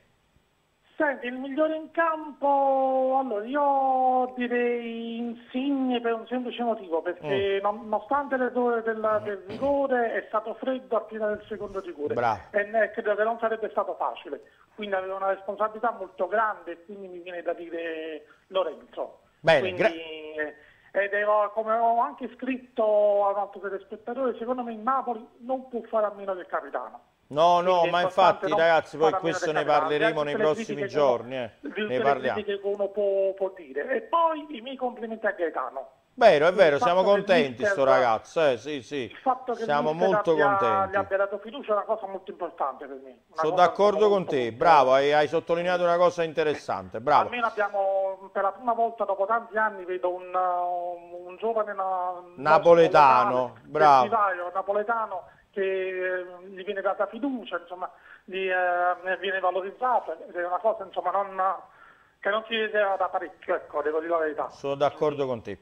Senti, il migliore in campo, allora io direi Insigne per un semplice motivo, perché mm. nonostante l'errore del, mm. del rigore è stato freddo appena del secondo rigore Bravo. e credo che non sarebbe stato facile, quindi aveva una responsabilità molto grande e quindi mi viene da dire Lorenzo. Bene, quindi, eh, ed era, come ho anche scritto ad un altro telespettatore, secondo me il Napoli non può fare a meno del capitano. No, no, ma infatti ragazzi, poi questo ne parleremo nei prossimi giorni, eh. ne parliamo. che uno può, può, dire. E poi i miei complimenti a Gaetano. Vero, è vero, siamo contenti sto ragazzo, eh, sì, sì. Il fatto che siamo molto abbia, contenti. abbia dato fiducia è una cosa molto importante per me. Sono d'accordo con te, molto... bravo, hai, hai, sottolineato una cosa interessante, bravo. Almeno abbiamo, per la prima volta dopo tanti anni, vedo un, un, un giovane... Una, napoletano, bravo. napoletano che eh, gli viene data fiducia, insomma, gli, eh, viene valorizzata, ed è una cosa insomma, non, che non si vedeva da parecchio, ecco, devo dire la verità. Sono d'accordo con te.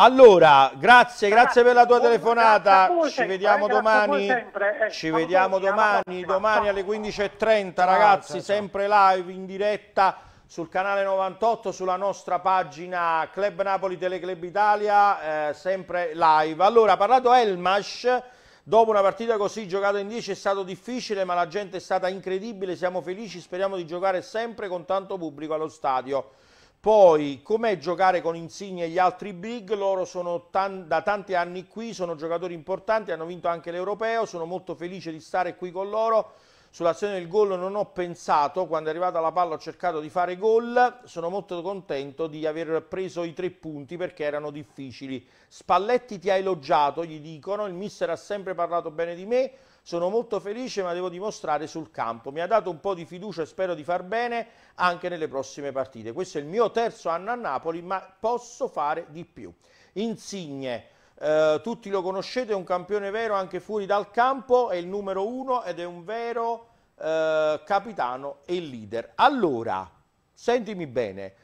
Allora, grazie, grazie per la tua telefonata, ci vediamo eh, domani, eh, ci vediamo domani, domani alle 15.30 ragazzi, sempre live in diretta sul canale 98, sulla nostra pagina Club Napoli Teleclub Italia, eh, sempre live. Allora, ha parlato Elmash Dopo una partita così giocata in 10 è stato difficile, ma la gente è stata incredibile, siamo felici, speriamo di giocare sempre con tanto pubblico allo stadio. Poi, com'è giocare con Insigne e gli altri big? Loro sono tan da tanti anni qui, sono giocatori importanti, hanno vinto anche l'Europeo, sono molto felice di stare qui con loro Sull'azione del gol non ho pensato, quando è arrivata la palla ho cercato di fare gol, sono molto contento di aver preso i tre punti perché erano difficili. Spalletti ti ha elogiato, gli dicono, il mister ha sempre parlato bene di me, sono molto felice ma devo dimostrare sul campo. Mi ha dato un po' di fiducia e spero di far bene anche nelle prossime partite. Questo è il mio terzo anno a Napoli ma posso fare di più. Insigne eh, tutti lo conoscete, è un campione vero anche fuori dal campo, è il numero uno ed è un vero eh, capitano e leader. Allora, sentimi bene,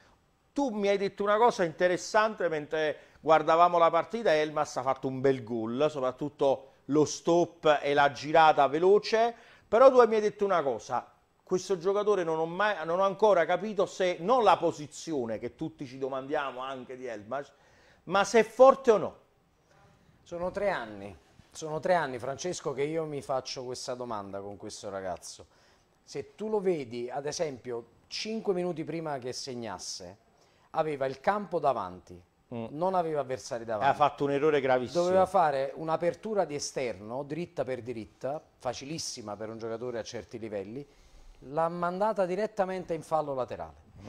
tu mi hai detto una cosa interessante mentre guardavamo la partita, Elmas ha fatto un bel gol, soprattutto lo stop e la girata veloce, però tu mi hai detto una cosa, questo giocatore non ho, mai, non ho ancora capito se non la posizione che tutti ci domandiamo anche di Elmas, ma se è forte o no. Sono tre anni, sono tre anni Francesco che io mi faccio questa domanda con questo ragazzo. Se tu lo vedi, ad esempio, cinque minuti prima che segnasse, aveva il campo davanti, mm. non aveva avversari davanti. Ha fatto un errore gravissimo. Doveva fare un'apertura di esterno, dritta per diritta, facilissima per un giocatore a certi livelli, l'ha mandata direttamente in fallo laterale. Mm.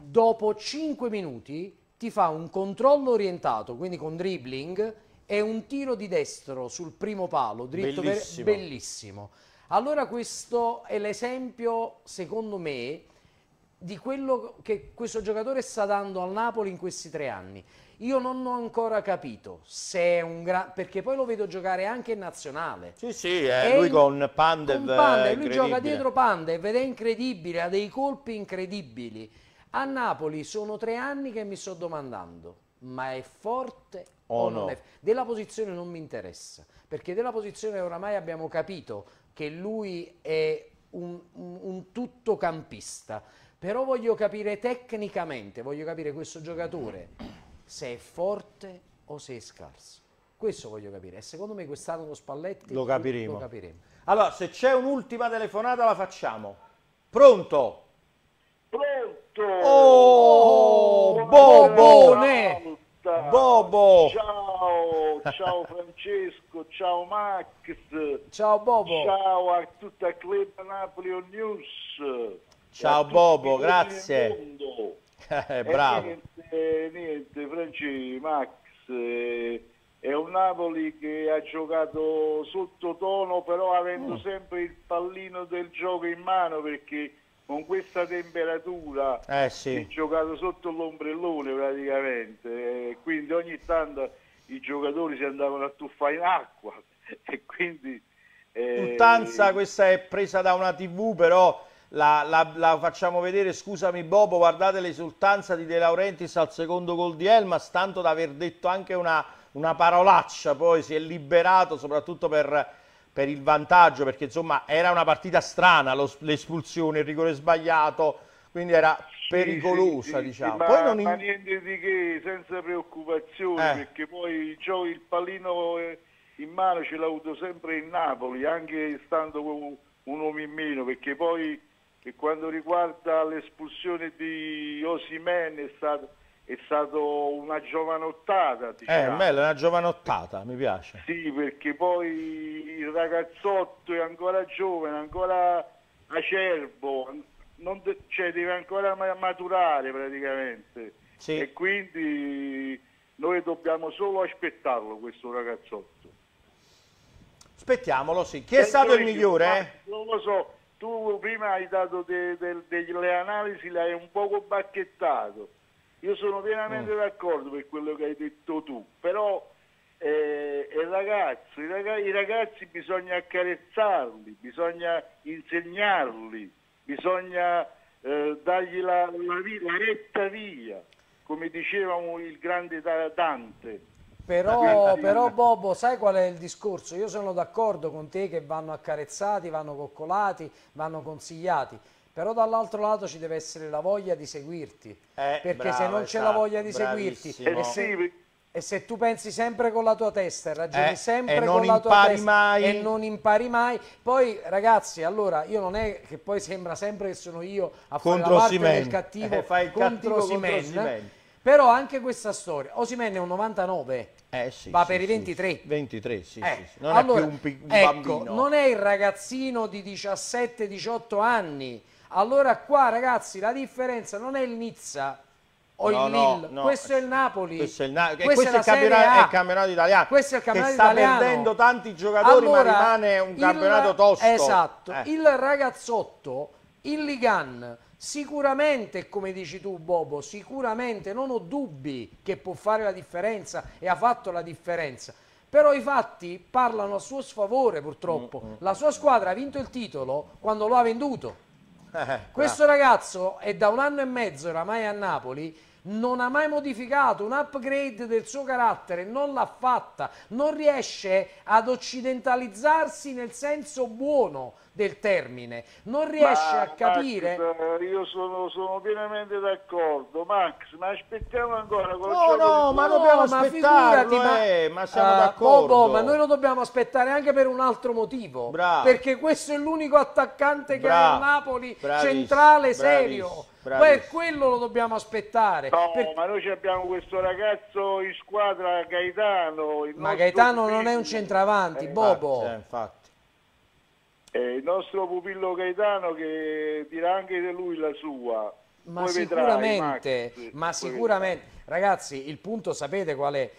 Dopo cinque minuti ti fa un controllo orientato, quindi con dribbling, è un tiro di destro sul primo palo, dritto bellissimo. Per, bellissimo. Allora questo è l'esempio, secondo me, di quello che questo giocatore sta dando al Napoli in questi tre anni. Io non ho ancora capito se è un grande perché poi lo vedo giocare anche in nazionale. Sì, sì, eh, lui in... con Pandev. Con Pandev lui gioca dietro Pandev ed è incredibile, ha dei colpi incredibili. A Napoli sono tre anni che mi sto domandando ma è forte oh o no. non è Della posizione non mi interessa, perché della posizione oramai abbiamo capito che lui è un, un, un tuttocampista, però voglio capire tecnicamente, voglio capire questo giocatore se è forte o se è scarso. Questo voglio capire. E secondo me quest'anno lo Spalletti lo capiremo. lo capiremo. Allora, se c'è un'ultima telefonata la facciamo. Pronto? Pronto? Santo! Oh, Bobone! Bobo! Ciao, ciao Francesco, ciao Max. Ciao Bobo. Ciao a tutta Club Napoli On News. Ciao Bobo, grazie. Eh, bravo. Niente, niente, Franci, Max, eh, è un Napoli che ha giocato sottotono, però avendo mm. sempre il pallino del gioco in mano perché con questa temperatura eh sì. è giocato sotto l'ombrellone praticamente, eh, quindi ogni tanto i giocatori si andavano a tuffare in acqua e quindi... Puntanza, eh... questa è presa da una tv però la, la, la, facciamo vedere, scusami Bobo, guardate l'esultanza di De Laurentiis al secondo gol di Elmas, tanto da aver detto anche una, una parolaccia, poi si è liberato soprattutto per per il vantaggio, perché insomma era una partita strana, lo, l'espulsione, il rigore sbagliato, quindi era pericolosa, sì, sì, diciamo. Sì, poi ma, non in... ma niente di che, senza preoccupazione, eh. perché poi giochi il pallino eh, in mano ce l'ha avuto sempre il Napoli, anche stando con un uomo in meno, perché poi per quanto riguarda l'espulsione di Osimene è stato è stata una giovanottata. Eh, diciamo. Eh, bello, una giovanottata, mi piace. Sì, perché poi il ragazzotto è ancora giovane, ancora acerbo, de cioè deve ancora maturare praticamente. Sì. E quindi noi dobbiamo solo aspettarlo questo ragazzotto. Aspettiamolo, sì. Chi è stato il migliore? Eh? Non lo so, tu prima hai dato de de delle analisi, l'hai un poco bacchettato io sono pienamente mm. d'accordo per quello che hai detto tu, però eh, il ragazzo, i, ragazzi, i ragazzi bisogna accarezzarli, bisogna insegnarli, bisogna eh, dargli la, la, via, la, retta via, come diceva il grande Dante. Però, però, Bobo, sai qual è il discorso? Io sono d'accordo con te che vanno accarezzati, vanno coccolati, vanno consigliati, però dall'altro lato ci deve essere la voglia di seguirti, eh, perché brava, se non c'è la esatto, voglia di seguirti eh e se, tu pensi sempre con la tua testa e ragioni eh, sempre con la tua testa mai. e non impari mai, poi ragazzi, allora io non è che poi sembra sempre che sono io a contro fare la del cattivo eh, fai contro, cattivo Simen, contro però anche questa storia, Osimen è un 99, eh, sì, va sì, per sì, i 23. 23, sì, eh, non allora, è più un, un ecco, bambino. Non è il ragazzino di 17-18 anni allora qua ragazzi la differenza non è il Nizza o no, il Lille, no, questo è il Napoli. Questo è il, Na eh, questo è, è, il campionato, è, il campionato italiano. Questo è il campionato che sta italiano. perdendo tanti giocatori, allora, ma rimane un campionato il, tosto. Esatto. Eh. Il ragazzotto, il Ligan, sicuramente, come dici tu Bobo, sicuramente non ho dubbi che può fare la differenza e ha fatto la differenza. Però i fatti parlano a suo sfavore purtroppo. Mm -hmm. La sua squadra ha vinto il titolo quando lo ha venduto eh, eh, Questo ragazzo è da un anno e mezzo oramai a Napoli non ha mai modificato un upgrade del suo carattere, non l'ha fatta, non riesce ad occidentalizzarsi nel senso buono del termine, non riesce ma, a capire... Max, eh, io sono, sono pienamente d'accordo, Max, ma aspettiamo ancora... No, no, ma dobbiamo no, aspettarlo, ma, eh, ma siamo uh, d'accordo. Oh, ma noi lo dobbiamo aspettare anche per un altro motivo, Bravo. perché questo è l'unico attaccante che ha il Napoli, Bravis. centrale, Bravis. serio poi quello lo dobbiamo aspettare. No, per... ma noi abbiamo questo ragazzo in squadra, Gaetano. Ma Gaetano pupillo. non è un centravanti, eh, Bobo. Infatti, eh, infatti. Eh, il nostro pupillo Gaetano che dirà anche di lui la sua. Ma Poi sicuramente, vedrai, ma sicuramente. Ragazzi, il punto sapete qual è?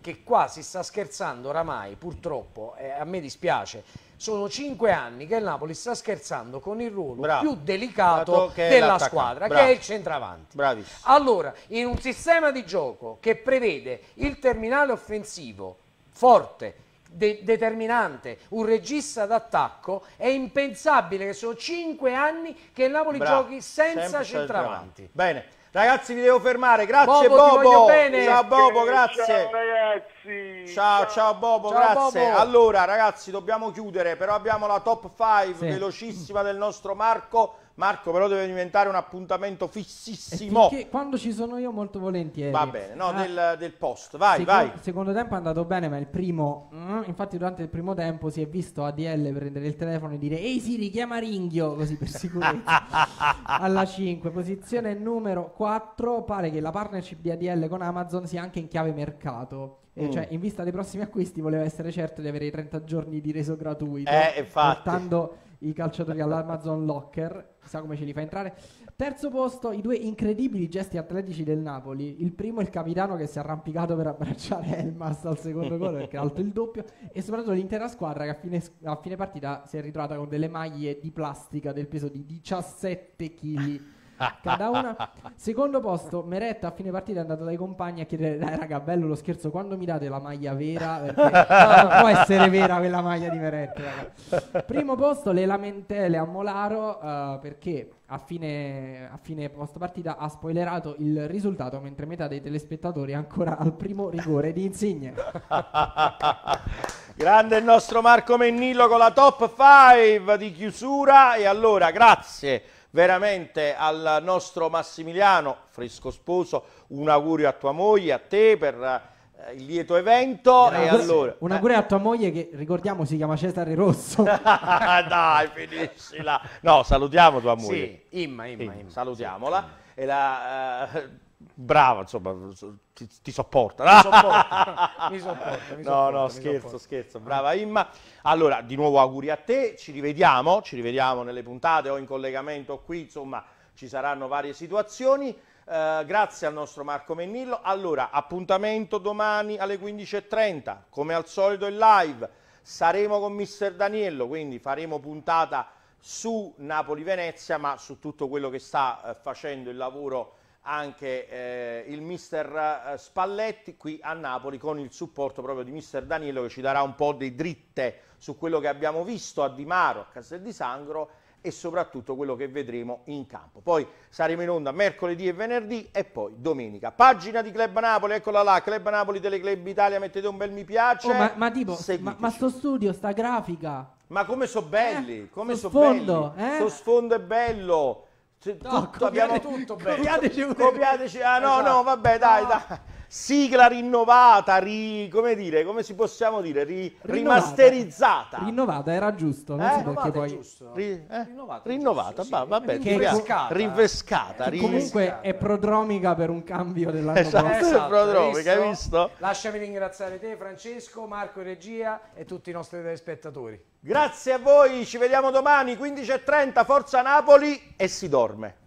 Che qua si sta scherzando oramai, purtroppo, a me dispiace sono cinque anni che il Napoli sta scherzando con il ruolo Bravo. più delicato della squadra, Bravo. che è il centravanti. Bravissimo. Allora, in un sistema di gioco che prevede il terminale offensivo forte, De determinante, un regista d'attacco, è impensabile che sono cinque anni che il Napoli Bravo. giochi senza centravanti. Bene. Ragazzi, vi devo fermare. Grazie, Bobo. Bobo. Ciao, Bobo, grazie. Ciao, ragazzi. Ciao, ciao, Bobo, ciao, grazie. Bobo. Allora, ragazzi, dobbiamo chiudere, però abbiamo la top 5 sì. velocissima del nostro Marco Marco però deve diventare un appuntamento fississimo. Perché quando ci sono io molto volentieri. Va bene, no, ah, del, del, post, vai, seco- vai. Il secondo tempo è andato bene, ma il primo, mm, infatti durante il primo tempo si è visto ADL prendere il telefono e dire ehi si richiama Ringhio, così per sicurezza. Alla 5, posizione numero 4, pare che la partnership di ADL con Amazon sia anche in chiave mercato. Eh, mm. Cioè, in vista dei prossimi acquisti voleva essere certo di avere i 30 giorni di reso gratuito. Eh, infatti. Portando i calciatori all'Amazon Locker chissà come ce li fa entrare. Terzo posto, i due incredibili gesti atletici del Napoli. Il primo è il capitano che si è arrampicato per abbracciare Elmas al secondo gol perché ha alto il doppio e soprattutto l'intera squadra che a fine, a fine partita si è ritrovata con delle maglie di plastica del peso di 17 kg cada una. Secondo posto, Meretta a fine partita è andato dai compagni a chiedere, dai raga, bello lo scherzo, quando mi date la maglia vera? Perché non può essere vera quella maglia di Meretta. Raga. Primo posto, le lamentele a Molaro, uh, perché a fine, a fine post partita ha spoilerato il risultato mentre metà dei telespettatori è ancora al primo rigore di Insigne. Grande il nostro Marco Mennillo con la top 5 di chiusura e allora grazie veramente al nostro Massimiliano Fresco Sposo un augurio a tua moglie, a te per eh, il lieto evento un augurio, allora, un eh. augurio eh. a tua moglie che ricordiamo si chiama Cesare Rosso dai finiscila no salutiamo tua moglie sì, Imma, Imma, Imma. salutiamola sì, Imma. e la eh, brava, insomma, ti, ti sopporta. Mi sopporta, mi sopporta mi no, sopporta, scherzo, sopporta. scherzo, brava Imma. Allora, di nuovo auguri a te, ci rivediamo, ci rivediamo nelle puntate o in collegamento qui, insomma, ci saranno varie situazioni. Eh, grazie al nostro Marco Mennillo. Allora, appuntamento domani alle 15.30, come al solito in live. Saremo con Mister Daniello, quindi faremo puntata su Napoli-Venezia, ma su tutto quello che sta eh, facendo il lavoro anche eh, il mister eh, Spalletti qui a Napoli con il supporto proprio di mister Danilo che ci darà un po' dei dritte su quello che abbiamo visto a Di Maro, a Castel di Sangro e soprattutto quello che vedremo in campo. Poi saremo in onda mercoledì e venerdì e poi domenica. Pagina di Club Napoli, eccola là, Club Napoli delle Club Italia, mettete un bel mi piace. Oh, ma, ma, tipo, ma, ma sto studio, sta grafica. Ma come so belli, eh, come so, so sfondo, belli. Eh? So sfondo è bello. Cioè, no, tutto, abbiamo tutto bene. Copiateci, copiateci. Ah no, esatto. no, vabbè, dai, no. dai sigla rinnovata, ri, come dire, come si possiamo dire, ri, rinnovata. rimasterizzata. Rinnovata era giusto, non eh? so perché poi... Giusto. Ri, eh? Rinnovata, rinnovata giusto, sì. va bene, rinvescata. rinfrescata eh, comunque rinfrescata. è prodromica per un cambio dell'anno esatto, prossimo. Esatto, prodromica, hai visto? Lasciami ringraziare te Francesco, Marco Regia e tutti i nostri telespettatori. Grazie a voi, ci vediamo domani 15.30, Forza Napoli e si dorme.